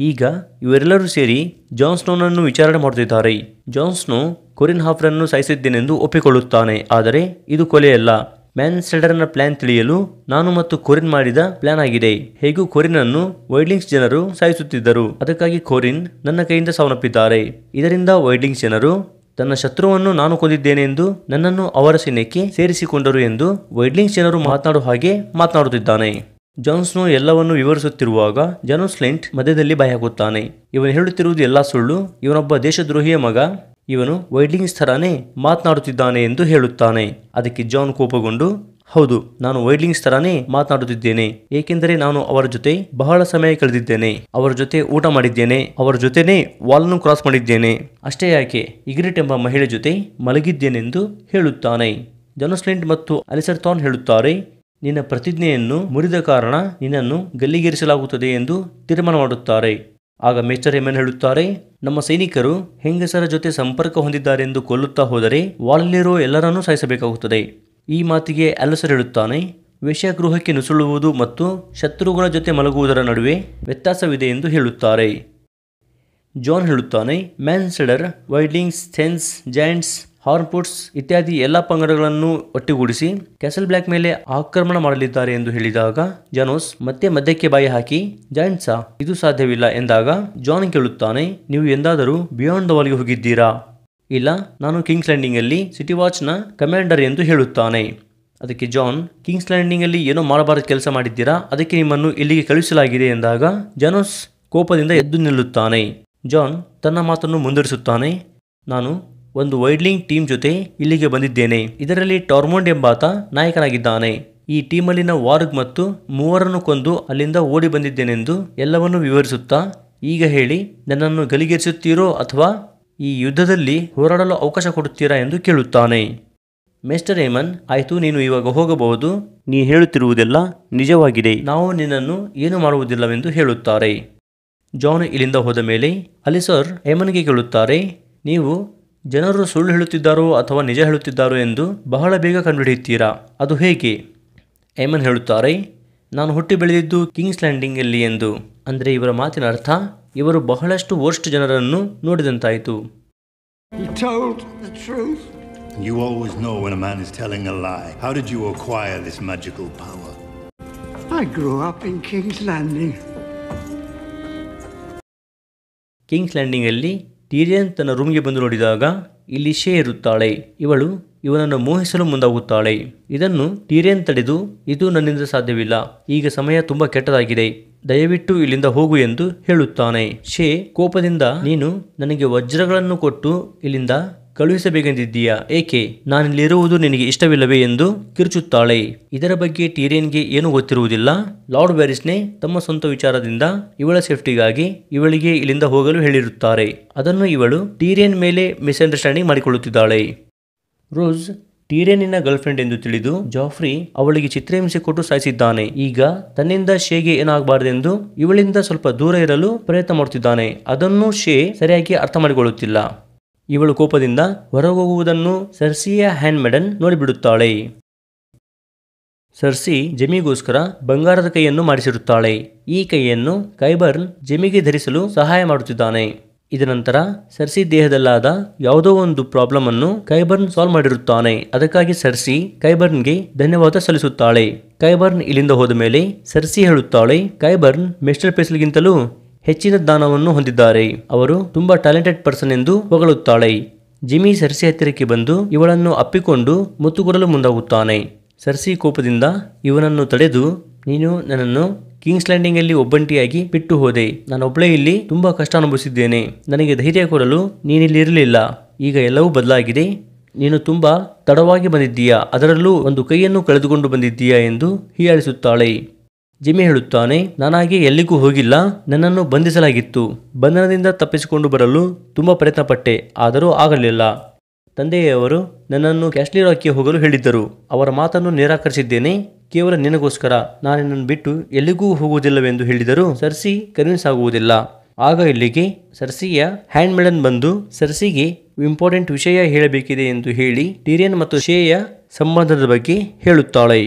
ಈಗ ಇವರೆಲ್ಲರೂ ಸೇರಿ ಜಾನ್ಸ್ನೋನನ್ನು ವಿಚಾರಣೆ ಮಾಡುತ್ತಿದ್ದಾರೆ ಜಾನ್ಸ್ನೋ ಕೊರಿನ್ ಹಾಫ್ರನ್ನು ಸಾಯಿಸಿದ್ದೇನೆಂದು ಒಪ್ಪಿಕೊಳ್ಳುತ್ತಾನೆ ಆದರೆ ಇದು ಕೊಲೆಯಲ್ಲ ಮ್ಯಾನ್ ಸೆಲ್ಡರ್ನ ಪ್ಲಾನ್ ತಿಳಿಯಲು ನಾನು ಮತ್ತು ಕೊರಿನ್ ಮಾಡಿದ ಪ್ಲಾನ್ ಆಗಿದೆ ಹೇಗೂ ಕೊರಿನ್ ಅನ್ನು ವೈಡ್ಲಿಂಗ್ಸ್ ಜನರು ಸಾಯಿಸುತ್ತಿದ್ದರು ಅದಕ್ಕಾಗಿ ಕೊರಿನ್ ನನ್ನ ಕೈಯಿಂದ ಸಾವನ್ನಪ್ಪಿದ್ದಾರೆ ಇದರಿಂದ ವೈಡ್ಲಿಂಗ್ಸ್ ಜನರು ತನ್ನ ಶತ್ರುವನ್ನು ನಾನು ಕೊಂದಿದ್ದೇನೆ ಎಂದು ನನ್ನನ್ನು ಅವರ ಸೈನ್ಯಕ್ಕೆ ಸೇರಿಸಿಕೊಂಡರು ಎಂದು ವೈಡ್ಲಿಂಗ್ಸ್ ಜನರು ಮಾತನಾಡುವ ಹಾಗೆ ಮಾತನಾಡುತ್ತಿದ್ದಾನೆ ಜಾನ್ಸ್ನು ಎಲ್ಲವನ್ನು ವಿವರಿಸುತ್ತಿರುವಾಗ ಜಾನೋಸ್ ಲೆಂಟ್ ಮಧ್ಯದಲ್ಲಿ ಹಾಕುತ್ತಾನೆ ಇವನು ಹೇಳುತ್ತಿರುವುದು ಎಲ್ಲ ಸುಳ್ಳು ಇವನೊಬ್ಬ ದೇಶದ್ರೋಹಿಯ ಮಗ ಇವನು ವೈಡ್ಲಿಂಗ್ಸ್ ಥರನೇ ಮಾತನಾಡುತ್ತಿದ್ದಾನೆ ಎಂದು ಹೇಳುತ್ತಾನೆ ಅದಕ್ಕೆ ಜಾನ್ ಕೋಪಗೊಂಡು ಹೌದು ನಾನು ವೈಡ್ಲಿಂಗ್ಸ್ ಥರನೇ ಮಾತನಾಡುತ್ತಿದ್ದೇನೆ ಏಕೆಂದರೆ ನಾನು ಅವರ ಜೊತೆ ಬಹಳ ಸಮಯ ಕಳೆದಿದ್ದೇನೆ ಅವರ ಜೊತೆ ಊಟ ಮಾಡಿದ್ದೇನೆ ಅವರ ಜೊತೆನೆ ವಾಲ್ನು ಕ್ರಾಸ್ ಮಾಡಿದ್ದೇನೆ ಅಷ್ಟೇ ಯಾಕೆ ಇಗ್ರಿಟ್ ಎಂಬ ಮಹಿಳೆ ಜೊತೆ ಮಲಗಿದ್ದೇನೆಂದು ಹೇಳುತ್ತಾನೆ ಜನಸ್ಲೆಂಟ್ ಮತ್ತು ಅಲಿಸರ್ಥಾನ್ ಹೇಳುತ್ತಾರೆ ನಿನ್ನ ಪ್ರತಿಜ್ಞೆಯನ್ನು ಮುರಿದ ಕಾರಣ ನಿನ್ನನ್ನು ಗಲ್ಲಿಗೇರಿಸಲಾಗುತ್ತದೆ ಎಂದು ತೀರ್ಮಾನ ಮಾಡುತ್ತಾರೆ ಆಗ ಮೇಸ್ಟರ್ ಹೆಮನ್ ಹೇಳುತ್ತಾರೆ ನಮ್ಮ ಸೈನಿಕರು ಹೆಂಗಸರ ಜೊತೆ ಸಂಪರ್ಕ ಹೊಂದಿದ್ದಾರೆಂದು ಕೊಲ್ಲುತ್ತಾ ಹೋದರೆ ವಾಲಲ್ಲಿರೋ ಎಲ್ಲರನ್ನೂ ಸಾಯಿಸಬೇಕಾಗುತ್ತದೆ ಈ ಮಾತಿಗೆ ಅಲಸರ್ ಹೇಳುತ್ತಾನೆ ವೇಷಗೃಹಕ್ಕೆ ನುಸುಳುವುದು ಮತ್ತು ಶತ್ರುಗಳ ಜೊತೆ ಮಲಗುವುದರ ನಡುವೆ ವ್ಯತ್ಯಾಸವಿದೆ ಎಂದು ಹೇಳುತ್ತಾರೆ ಜಾನ್ ಹೇಳುತ್ತಾನೆ ಮ್ಯಾನ್ಸೆಡರ್ ವೈಡ್ಲಿಂಗ್ಸ್ ಥೆನ್ಸ್ ಜಾಯಿಂಟ್ಸ್ ಹಾರ್ನ್ ಪುಟ್ಸ್ ಇತ್ಯಾದಿ ಎಲ್ಲ ಪಂಗಡಗಳನ್ನು ಒಟ್ಟುಗೂಡಿಸಿ ಕ್ಯಾಸಲ್ ಬ್ಲ್ಯಾಕ್ ಮೇಲೆ ಆಕ್ರಮಣ ಮಾಡಲಿದ್ದಾರೆ ಎಂದು ಹೇಳಿದಾಗ ಜಾನೋಸ್ ಮತ್ತೆ ಮಧ್ಯಕ್ಕೆ ಬಾಯಿ ಹಾಕಿ ಜಾಯಿಂಟ್ಸ ಇದು ಸಾಧ್ಯವಿಲ್ಲ ಎಂದಾಗ ಜಾನ್ ಕೇಳುತ್ತಾನೆ ನೀವು ಎಂದಾದರೂ ಬಿಯಾಂಡ್ ದ ವಾಲ್ಗೆ ಹೋಗಿದ್ದೀರಾ ಇಲ್ಲ ನಾನು ಕಿಂಗ್ಸ್ ಲ್ಯಾಂಡಿಂಗ್ ಅಲ್ಲಿ ಸಿಟಿ ವಾಚ್ನ ಕಮಾಂಡರ್ ಎಂದು ಹೇಳುತ್ತಾನೆ ಅದಕ್ಕೆ ಜಾನ್ ಕಿಂಗ್ಸ್ ಲ್ಯಾಂಡಿಂಗ್ ಅಲ್ಲಿ ಏನೋ ಮಾಡಬಾರದು ಕೆಲಸ ಮಾಡಿದ್ದೀರಾ ಅದಕ್ಕೆ ನಿಮ್ಮನ್ನು ಇಲ್ಲಿಗೆ ಕಳುಹಿಸಲಾಗಿದೆ ಎಂದಾಗ ಜಾನೋಸ್ ಕೋಪದಿಂದ ಎದ್ದು ನಿಲ್ಲುತ್ತಾನೆ ಜಾನ್ ತನ್ನ ಮಾತನ್ನು ಮುಂದುವರಿಸುತ್ತಾನೆ ನಾನು ಒಂದು ವೈಡ್ಲಿಂಗ್ ಟೀಮ್ ಜೊತೆ ಇಲ್ಲಿಗೆ ಬಂದಿದ್ದೇನೆ ಇದರಲ್ಲಿ ಟಾರ್ಮೊಂಡ್ ಎಂಬಾತ ನಾಯಕನಾಗಿದ್ದಾನೆ ಈ ಟೀಮಲ್ಲಿನ ವಾರ್ಗ್ ಮತ್ತು ಮೂವರನ್ನು ಕೊಂದು ಅಲ್ಲಿಂದ ಓಡಿ ಬಂದಿದ್ದೇನೆಂದು ಎಲ್ಲವನ್ನೂ ವಿವರಿಸುತ್ತಾ ಈಗ ಹೇಳಿ ನನ್ನನ್ನು ಗಲಿಗೇರಿಸುತ್ತೀರೋ ಅಥವಾ ಈ ಯುದ್ಧದಲ್ಲಿ ಹೋರಾಡಲು ಅವಕಾಶ ಕೊಡುತ್ತೀರಾ ಎಂದು ಕೇಳುತ್ತಾನೆ ಮಿಸ್ಟರ್ ಹೇಮನ್ ಆಯಿತು ನೀನು ಇವಾಗ ಹೋಗಬಹುದು ನೀ ಹೇಳುತ್ತಿರುವುದೆಲ್ಲ ನಿಜವಾಗಿದೆ ನಾವು ನಿನ್ನನ್ನು ಏನು ಮಾಡುವುದಿಲ್ಲವೆಂದು ಹೇಳುತ್ತಾರೆ ಜಾನ್ ಇಲ್ಲಿಂದ ಹೋದ ಮೇಲೆ ಅಲಿಸರ್ ಹೇಮನ್ಗೆ ಕೇಳುತ್ತಾರೆ ನೀವು ಜನರು ಸುಳ್ಳು ಹೇಳುತ್ತಿದ್ದಾರೋ ಅಥವಾ ನಿಜ ಹೇಳುತ್ತಿದ್ದಾರೋ ಎಂದು ಬಹಳ ಬೇಗ ಕಂಡುಹಿಡಿಯುತ್ತೀರಾ ಅದು ಹೇಗೆ ಏಮನ್ ಹೇಳುತ್ತಾರೆ ನಾನು ಹುಟ್ಟಿ ಬೆಳೆದಿದ್ದು ಕಿಂಗ್ಸ್ ಲ್ಯಾಂಡಿಂಗಲ್ಲಿ ಎಂದು ಅಂದರೆ ಇವರ ಮಾತಿನ ಅರ್ಥ ಇವರು ಬಹಳಷ್ಟು ವರ್ಸ್ಟ್ ಜನರನ್ನು ನೋಡಿದಂತಾಯಿತು ಕಿಂಗ್ಸ್ ಅಲ್ಲಿ ಟೀರಿಯನ್ ತನ್ನ ರೂಮ್ಗೆ ಬಂದು ನೋಡಿದಾಗ ಇಲ್ಲಿ ಶೇ ಇರುತ್ತಾಳೆ ಇವಳು ಇವನನ್ನು ಮೋಹಿಸಲು ಮುಂದಾಗುತ್ತಾಳೆ ಇದನ್ನು ಟೀರಿಯನ್ ತಡೆದು ಇದು ನನ್ನಿಂದ ಸಾಧ್ಯವಿಲ್ಲ ಈಗ ಸಮಯ ತುಂಬಾ ಕೆಟ್ಟದಾಗಿದೆ ದಯವಿಟ್ಟು ಇಲ್ಲಿಂದ ಹೋಗು ಎಂದು ಹೇಳುತ್ತಾನೆ ಶೇ ಕೋಪದಿಂದ ನೀನು ನನಗೆ ವಜ್ರಗಳನ್ನು ಕೊಟ್ಟು ಇಲ್ಲಿಂದ ಕಳುಹಿಸಬೇಕೆಂದಿದ್ದೀಯಾ ಏಕೆ ನಾನಿಲ್ಲಿರುವುದು ನಿನಗೆ ಇಷ್ಟವಿಲ್ಲವೇ ಎಂದು ಕಿರುಚುತ್ತಾಳೆ ಇದರ ಬಗ್ಗೆ ಟೀರಿಯನ್ಗೆ ಏನೂ ಗೊತ್ತಿರುವುದಿಲ್ಲ ಲಾರ್ಡ್ ಬ್ಯಾರಿಸ್ನೆ ತಮ್ಮ ಸ್ವಂತ ವಿಚಾರದಿಂದ ಇವಳ ಸೇಫ್ಟಿಗಾಗಿ ಇವಳಿಗೆ ಇಲ್ಲಿಂದ ಹೋಗಲು ಹೇಳಿರುತ್ತಾರೆ ಅದನ್ನು ಇವಳು ಟೀರಿಯನ್ ಮೇಲೆ ಮಿಸ್ಅಂಡರ್ಸ್ಟ್ಯಾಂಡಿಂಗ್ ಮಾಡಿಕೊಳ್ಳುತ್ತಿದ್ದಾಳೆ ರೋಸ್ ಟೀರಿಯನ್ನಿನ ಗರ್ಲ್ಫ್ರೆಂಡ್ ಎಂದು ತಿಳಿದು ಜಾಫ್ರಿ ಅವಳಿಗೆ ಚಿತ್ರಹಿಂಸೆ ಕೊಟ್ಟು ಸಾಯಿಸಿದ್ದಾನೆ ಈಗ ತನ್ನಿಂದ ಶೇಗೆ ಏನಾಗಬಾರದೆಂದು ಇವಳಿಂದ ಸ್ವಲ್ಪ ದೂರ ಇರಲು ಪ್ರಯತ್ನ ಮಾಡುತ್ತಿದ್ದಾನೆ ಅದನ್ನು ಶೇ ಸರಿಯಾಗಿ ಅರ್ಥ ಮಾಡಿಕೊಳ್ಳುತ್ತಿಲ್ಲ ಇವಳು ಕೋಪದಿಂದ ಹೊರಹೋಗುವುದನ್ನು ಸರ್ಸಿಯ ಹ್ಯಾಂಡ್ ನೋಡಿಬಿಡುತ್ತಾಳೆ ಸರ್ಸಿ ಜೆಮಿಗೋಸ್ಕರ ಬಂಗಾರದ ಕೈಯನ್ನು ಮಾಡಿಸಿರುತ್ತಾಳೆ ಈ ಕೈಯನ್ನು ಕೈಬರ್ನ್ ಜಮಿಗೆ ಧರಿಸಲು ಸಹಾಯ ಮಾಡುತ್ತಿದ್ದಾನೆ ನಂತರ ಸರ್ಸಿ ದೇಹದಲ್ಲಾದ ಯಾವುದೋ ಒಂದು ಪ್ರಾಬ್ಲಮ್ ಅನ್ನು ಕೈಬರ್ನ್ ಸಾಲ್ವ್ ಮಾಡಿರುತ್ತಾನೆ ಅದಕ್ಕಾಗಿ ಸರ್ಸಿ ಕೈಬರ್ನ್ಗೆ ಧನ್ಯವಾದ ಸಲ್ಲಿಸುತ್ತಾಳೆ ಕೈಬರ್ನ್ ಇಲ್ಲಿಂದ ಹೋದ ಮೇಲೆ ಸರ್ಸಿ ಹೇಳುತ್ತಾಳೆ ಕೈಬರ್ನ್ ಮಿಸ್ಟರ್ ಪೆಸ್ಲಿಗಿಂತಲೂ ಹೆಚ್ಚಿನ ದಾನವನ್ನು ಹೊಂದಿದ್ದಾರೆ ಅವರು ತುಂಬಾ ಟ್ಯಾಲೆಂಟೆಡ್ ಪರ್ಸನ್ ಎಂದು ಹೊಗಳುತ್ತಾಳೆ ಜಿಮಿ ಸರ್ಸಿ ಹತ್ತಿರಕ್ಕೆ ಬಂದು ಇವಳನ್ನು ಅಪ್ಪಿಕೊಂಡು ಮುತ್ತುಗೊಡಲು ಮುಂದಾಗುತ್ತಾನೆ ಸರ್ಸಿ ಕೋಪದಿಂದ ಇವನನ್ನು ತಡೆದು ನೀನು ನನ್ನನ್ನು ಕಿಂಗ್ಸ್ ಲ್ಯಾಂಡಿಂಗ್ ಅಲ್ಲಿ ಒಬ್ಬಂಟಿಯಾಗಿ ಬಿಟ್ಟು ಹೋದೆ ನಾನೊಬ್ಬಳೇ ಇಲ್ಲಿ ತುಂಬಾ ಕಷ್ಟ ಅನುಭವಿಸಿದ್ದೇನೆ ನನಗೆ ಧೈರ್ಯ ಕೊಡಲು ನೀನಿಲ್ಲಿರಲಿಲ್ಲ ಈಗ ಎಲ್ಲವೂ ಬದಲಾಗಿದೆ ನೀನು ತುಂಬಾ ತಡವಾಗಿ ಬಂದಿದ್ದೀಯಾ ಅದರಲ್ಲೂ ಒಂದು ಕೈಯನ್ನು ಕಳೆದುಕೊಂಡು ಬಂದಿದ್ದೀಯಾ ಎಂದು ಹೀಯಾಳಿಸುತ್ತಾಳೆ ಜಿಮ್ಮಿ ಹೇಳುತ್ತಾನೆ ನಾನಾಗಿ ಎಲ್ಲಿಗೂ ಹೋಗಿಲ್ಲ ನನ್ನನ್ನು ಬಂಧಿಸಲಾಗಿತ್ತು ಬಂಧನದಿಂದ ತಪ್ಪಿಸಿಕೊಂಡು ಬರಲು ತುಂಬ ಪ್ರಯತ್ನಪಟ್ಟೆ ಆದರೂ ಆಗಲಿಲ್ಲ ತಂದೆಯವರು ನನ್ನನ್ನು ಹಾಕಿ ಹೋಗಲು ಹೇಳಿದ್ದರು ಅವರ ಮಾತನ್ನು ನಿರಾಕರಿಸಿದ್ದೇನೆ ಕೇವಲ ನಿನಗೋಸ್ಕರ ನಾನಿನ್ನನ್ನು ಬಿಟ್ಟು ಎಲ್ಲಿಗೂ ಹೋಗುವುದಿಲ್ಲವೆಂದು ಹೇಳಿದರು ಸರ್ಸಿ ಕನ್ವಿನ್ಸ್ ಆಗ ಇಲ್ಲಿಗೆ ಸರ್ಸಿಯ ಹ್ಯಾಂಡ್ ಮೆಡನ್ ಬಂದು ಸರ್ಸಿಗೆ ಇಂಪಾರ್ಟೆಂಟ್ ವಿಷಯ ಹೇಳಬೇಕಿದೆ ಎಂದು ಹೇಳಿ ಟೀರಿಯನ್ ಮತ್ತು ಶೇಯ ಸಂಬಂಧದ ಬಗ್ಗೆ ಹೇಳುತ್ತಾಳೆ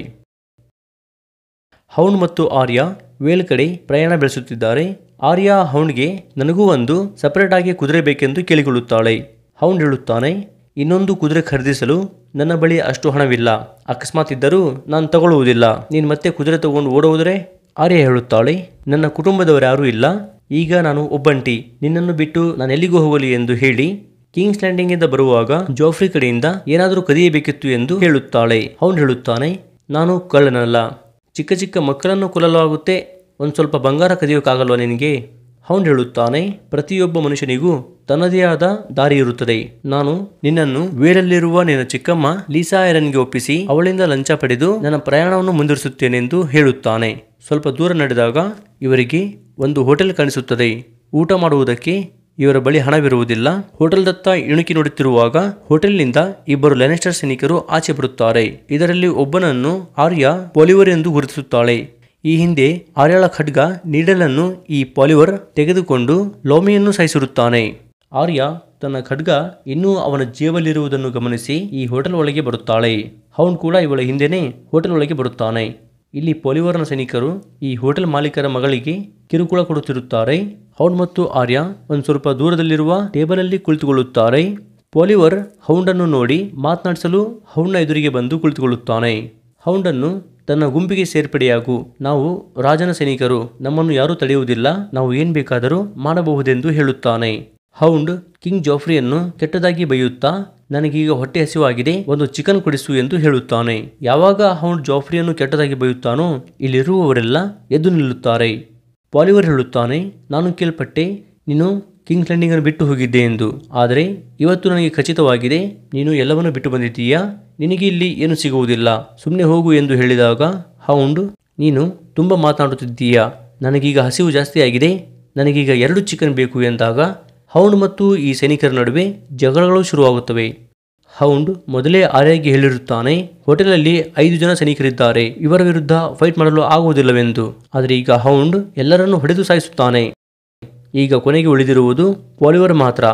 ಹೌಂಡ್ ಮತ್ತು ಆರ್ಯ ವೇಲ್ ಕಡೆ ಪ್ರಯಾಣ ಬೆಳೆಸುತ್ತಿದ್ದಾರೆ ಆರ್ಯ ಹೌಂಡ್ಗೆ ನನಗೂ ಒಂದು ಸಪರೇಟ್ ಆಗಿ ಕುದುರೆ ಬೇಕೆಂದು ಕೇಳಿಕೊಳ್ಳುತ್ತಾಳೆ ಹೌಂಡ್ ಹೇಳುತ್ತಾನೆ ಇನ್ನೊಂದು ಕುದುರೆ ಖರೀದಿಸಲು ನನ್ನ ಬಳಿ ಅಷ್ಟು ಹಣವಿಲ್ಲ ಅಕಸ್ಮಾತ್ ಇದ್ದರೂ ನಾನು ತಗೊಳ್ಳುವುದಿಲ್ಲ ನೀನು ಮತ್ತೆ ಕುದುರೆ ತಗೊಂಡು ಓಡೋದ್ರೆ ಆರ್ಯ ಹೇಳುತ್ತಾಳೆ ನನ್ನ ಕುಟುಂಬದವರು ಯಾರೂ ಇಲ್ಲ ಈಗ ನಾನು ಒಬ್ಬಂಟಿ ನಿನ್ನನ್ನು ಬಿಟ್ಟು ನಾನು ಎಲ್ಲಿಗೂ ಹೋಗಲಿ ಎಂದು ಹೇಳಿ ಕಿಂಗ್ಸ್ ಲ್ಯಾಂಡಿಂಗಿಂದ ಬರುವಾಗ ಜೋಫ್ರಿ ಕಡೆಯಿಂದ ಏನಾದರೂ ಕದಿಯಬೇಕಿತ್ತು ಎಂದು ಹೇಳುತ್ತಾಳೆ ಅವನು ಹೇಳುತ್ತಾನೆ ನಾನು ಕಳ್ಳನಲ್ಲ ಚಿಕ್ಕ ಚಿಕ್ಕ ಮಕ್ಕಳನ್ನು ಕೊಲ್ಲಲಾಗುತ್ತೆ ಒಂದು ಸ್ವಲ್ಪ ಬಂಗಾರ ಕದಿಯೋಕ್ಕಾಗಲ್ವ ನಿನಗೆ ಹೌಂಡ್ ಹೇಳುತ್ತಾನೆ ಪ್ರತಿಯೊಬ್ಬ ಮನುಷ್ಯನಿಗೂ ತನ್ನದೇ ಆದ ದಾರಿ ಇರುತ್ತದೆ ನಾನು ನಿನ್ನನ್ನು ವೀರಲ್ಲಿರುವ ನಿನ್ನ ಚಿಕ್ಕಮ್ಮ ಲೀಸಾ ಎರನ್ಗೆ ಒಪ್ಪಿಸಿ ಅವಳಿಂದ ಲಂಚ ಪಡೆದು ನನ್ನ ಪ್ರಯಾಣವನ್ನು ಮುಂದುವರಿಸುತ್ತೇನೆಂದು ಹೇಳುತ್ತಾನೆ ಸ್ವಲ್ಪ ದೂರ ನಡೆದಾಗ ಇವರಿಗೆ ಒಂದು ಹೋಟೆಲ್ ಕಾಣಿಸುತ್ತದೆ ಊಟ ಮಾಡುವುದಕ್ಕೆ ಇವರ ಬಳಿ ಹಣವಿರುವುದಿಲ್ಲ ದತ್ತ ಇಣುಕಿ ನೋಡುತ್ತಿರುವಾಗ ಹೋಟೆಲ್ನಿಂದ ಇಬ್ಬರು ಲೆನೆಸ್ಟರ್ ಸೈನಿಕರು ಆಚೆ ಬರುತ್ತಾರೆ ಇದರಲ್ಲಿ ಒಬ್ಬನನ್ನು ಆರ್ಯ ಪಾಲಿವರ್ ಎಂದು ಗುರುತಿಸುತ್ತಾಳೆ ಈ ಹಿಂದೆ ಆರ್ಯಳ ಖಡ್ಗ ನೀಡಲನ್ನು ಈ ಪಾಲಿವರ್ ತೆಗೆದುಕೊಂಡು ಲೋಮಿಯನ್ನು ಸಹಿಸಿರುತ್ತಾನೆ ಆರ್ಯ ತನ್ನ ಖಡ್ಗ ಇನ್ನೂ ಅವನ ಜೇಬಲ್ಲಿರುವುದನ್ನು ಗಮನಿಸಿ ಈ ಹೋಟೆಲ್ ಒಳಗೆ ಬರುತ್ತಾಳೆ ಅವನು ಕೂಡ ಇವಳ ಹಿಂದೆನೇ ಹೋಟೆಲ್ ಒಳಗೆ ಬರುತ್ತಾನೆ ಇಲ್ಲಿ ಪೊಲಿವರ್ನ ಸೈನಿಕರು ಈ ಹೋಟೆಲ್ ಮಾಲೀಕರ ಮಗಳಿಗೆ ಕಿರುಕುಳ ಕೊಡುತ್ತಿರುತ್ತಾರೆ ಹೌಂಡ್ ಮತ್ತು ಆರ್ಯ ಒಂದು ಸ್ವಲ್ಪ ದೂರದಲ್ಲಿರುವ ಟೇಬಲಲ್ಲಿ ಕುಳಿತುಕೊಳ್ಳುತ್ತಾರೆ ಪೊಲಿವರ್ ಹೌಂಡನ್ನು ನೋಡಿ ಮಾತನಾಡಿಸಲು ಹೌಂಡ್ನ ಎದುರಿಗೆ ಬಂದು ಕುಳಿತುಕೊಳ್ಳುತ್ತಾನೆ ಹೌಂಡನ್ನು ತನ್ನ ಗುಂಪಿಗೆ ಸೇರ್ಪಡೆಯಾಗು ನಾವು ರಾಜನ ಸೈನಿಕರು ನಮ್ಮನ್ನು ಯಾರೂ ತಡೆಯುವುದಿಲ್ಲ ನಾವು ಏನು ಬೇಕಾದರೂ ಮಾಡಬಹುದೆಂದು ಹೇಳುತ್ತಾನೆ ಹೌಂಡ್ ಕಿಂಗ್ ಜೋಫ್ರಿಯನ್ನು ಕೆಟ್ಟದಾಗಿ ಬೈಯುತ್ತಾ ನನಗೀಗ ಹೊಟ್ಟೆ ಹಸಿವಾಗಿದೆ ಒಂದು ಚಿಕನ್ ಕೊಡಿಸು ಎಂದು ಹೇಳುತ್ತಾನೆ ಯಾವಾಗ ಹೌಂಡ್ ಜಾಫ್ರಿಯನ್ನು ಕೆಟ್ಟದಾಗಿ ಬೈಯುತ್ತಾನೋ ಇಲ್ಲಿರುವವರೆಲ್ಲ ಎದ್ದು ನಿಲ್ಲುತ್ತಾರೆ ಪಾಲಿವರ್ ಹೇಳುತ್ತಾನೆ ನಾನು ಕೇಳ್ಪಟ್ಟೆ ನೀನು ಕಿಂಗ್ ಅನ್ನು ಬಿಟ್ಟು ಹೋಗಿದ್ದೆ ಎಂದು ಆದರೆ ಇವತ್ತು ನನಗೆ ಖಚಿತವಾಗಿದೆ ನೀನು ಎಲ್ಲವನ್ನು ಬಿಟ್ಟು ಬಂದಿದ್ದೀಯಾ ನಿನಗೆ ಇಲ್ಲಿ ಏನು ಸಿಗುವುದಿಲ್ಲ ಸುಮ್ಮನೆ ಹೋಗು ಎಂದು ಹೇಳಿದಾಗ ಹೌಂಡ್ ನೀನು ತುಂಬ ಮಾತನಾಡುತ್ತಿದ್ದೀಯಾ ನನಗೀಗ ಹಸಿವು ಜಾಸ್ತಿ ಆಗಿದೆ ನನಗೀಗ ಎರಡು ಚಿಕನ್ ಬೇಕು ಎಂದಾಗ ಹೌಂಡ್ ಮತ್ತು ಈ ಸೈನಿಕರ ನಡುವೆ ಜಗಳಗಳು ಶುರುವಾಗುತ್ತವೆ ಹೌಂಡ್ ಮೊದಲೇ ಆರ್ಯಾಗೆ ಹೇಳಿರುತ್ತಾನೆ ಹೋಟೆಲಲ್ಲಿ ಐದು ಜನ ಸೈನಿಕರಿದ್ದಾರೆ ಇವರ ವಿರುದ್ಧ ಫೈಟ್ ಮಾಡಲು ಆಗುವುದಿಲ್ಲವೆಂದು ಆದರೆ ಈಗ ಹೌಂಡ್ ಎಲ್ಲರನ್ನೂ ಹೊಡೆದು ಸಾಯಿಸುತ್ತಾನೆ ಈಗ ಕೊನೆಗೆ ಉಳಿದಿರುವುದು ಪಾಲಿವರ್ ಮಾತ್ರ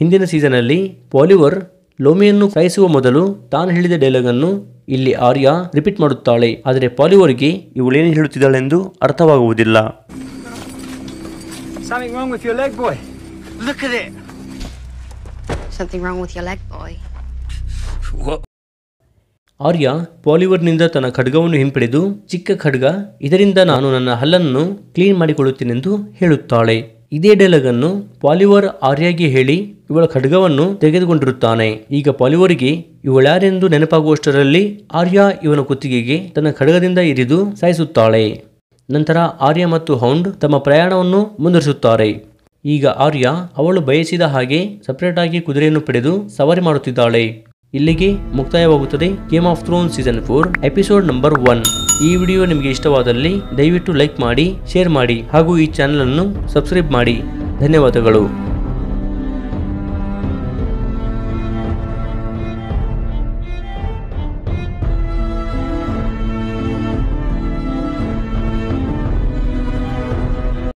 ಹಿಂದಿನ ಸೀಸನ್ನಲ್ಲಿ ಪಾಲಿವರ್ ಲೋಮಿಯನ್ನು ಸಾಯಿಸುವ ಮೊದಲು ತಾನು ಹೇಳಿದ ಡೈಲಾಗ್ ಅನ್ನು ಇಲ್ಲಿ ಆರ್ಯ ರಿಪೀಟ್ ಮಾಡುತ್ತಾಳೆ ಆದರೆ ಪಾಲಿವರ್ಗೆ ಇವಳೇನು ಹೇಳುತ್ತಿದ್ದಾಳೆಂದು ಅರ್ಥವಾಗುವುದಿಲ್ಲ Look at it. Something wrong with your leg, boy. What? ಆರ್ಯ ಪಾಲಿವರ್ನಿಂದ ತನ್ನ ಖಡ್ಗವನ್ನು ಹಿಂಪಡೆದು ಚಿಕ್ಕ ಖಡ್ಗ ಇದರಿಂದ ನಾನು ನನ್ನ ಹಲ್ಲನ್ನು ಕ್ಲೀನ್ ಮಾಡಿಕೊಳ್ಳುತ್ತೇನೆಂದು ಹೇಳುತ್ತಾಳೆ ಇದೇ ಡೈಲಾಗನ್ನು ಪಾಲಿವರ್ ಆರ್ಯಾಗೆ ಹೇಳಿ ಇವಳ ಖಡ್ಗವನ್ನು ತೆಗೆದುಕೊಂಡಿರುತ್ತಾನೆ ಈಗ ಪಾಲಿವರ್ಗೆ ಇವಳ್ಯಾರೆಂದು ನೆನಪಾಗುವಷ್ಟರಲ್ಲಿ ಆರ್ಯ ಇವನ ಕುತ್ತಿಗೆಗೆ ತನ್ನ ಖಡ್ಗದಿಂದ ಇರಿದು ಸಾಯಿಸುತ್ತಾಳೆ ನಂತರ ಆರ್ಯ ಮತ್ತು ಹೌಂಡ್ ತಮ್ಮ ಪ್ರಯಾಣವನ್ನು ಮುಂದುವರಿಸುತ್ತಾರೆ ಈಗ ಆರ್ಯ ಅವಳು ಬಯಸಿದ ಹಾಗೆ ಸಪರೇಟ್ ಆಗಿ ಕುದುರೆಯನ್ನು ಪಡೆದು ಸವಾರಿ ಮಾಡುತ್ತಿದ್ದಾಳೆ ಇಲ್ಲಿಗೆ ಮುಕ್ತಾಯವಾಗುತ್ತದೆ game of throne season four episode number one ಈ ವಿಡಿಯೋ ನಿಮಗೆ ಇಷ್ಟವಾದಲ್ಲಿ ದಯವಿಟ್ಟು ಲೈಕ್ ಮಾಡಿ ಶೇರ್ ಮಾಡಿ ಹಾಗೂ ಈ ಚಾನಲನ್ನು ಸಬ್ಸ್ಕ್ರೈಬ್ ಮಾಡಿ ಧನ್ಯವಾದಗಳು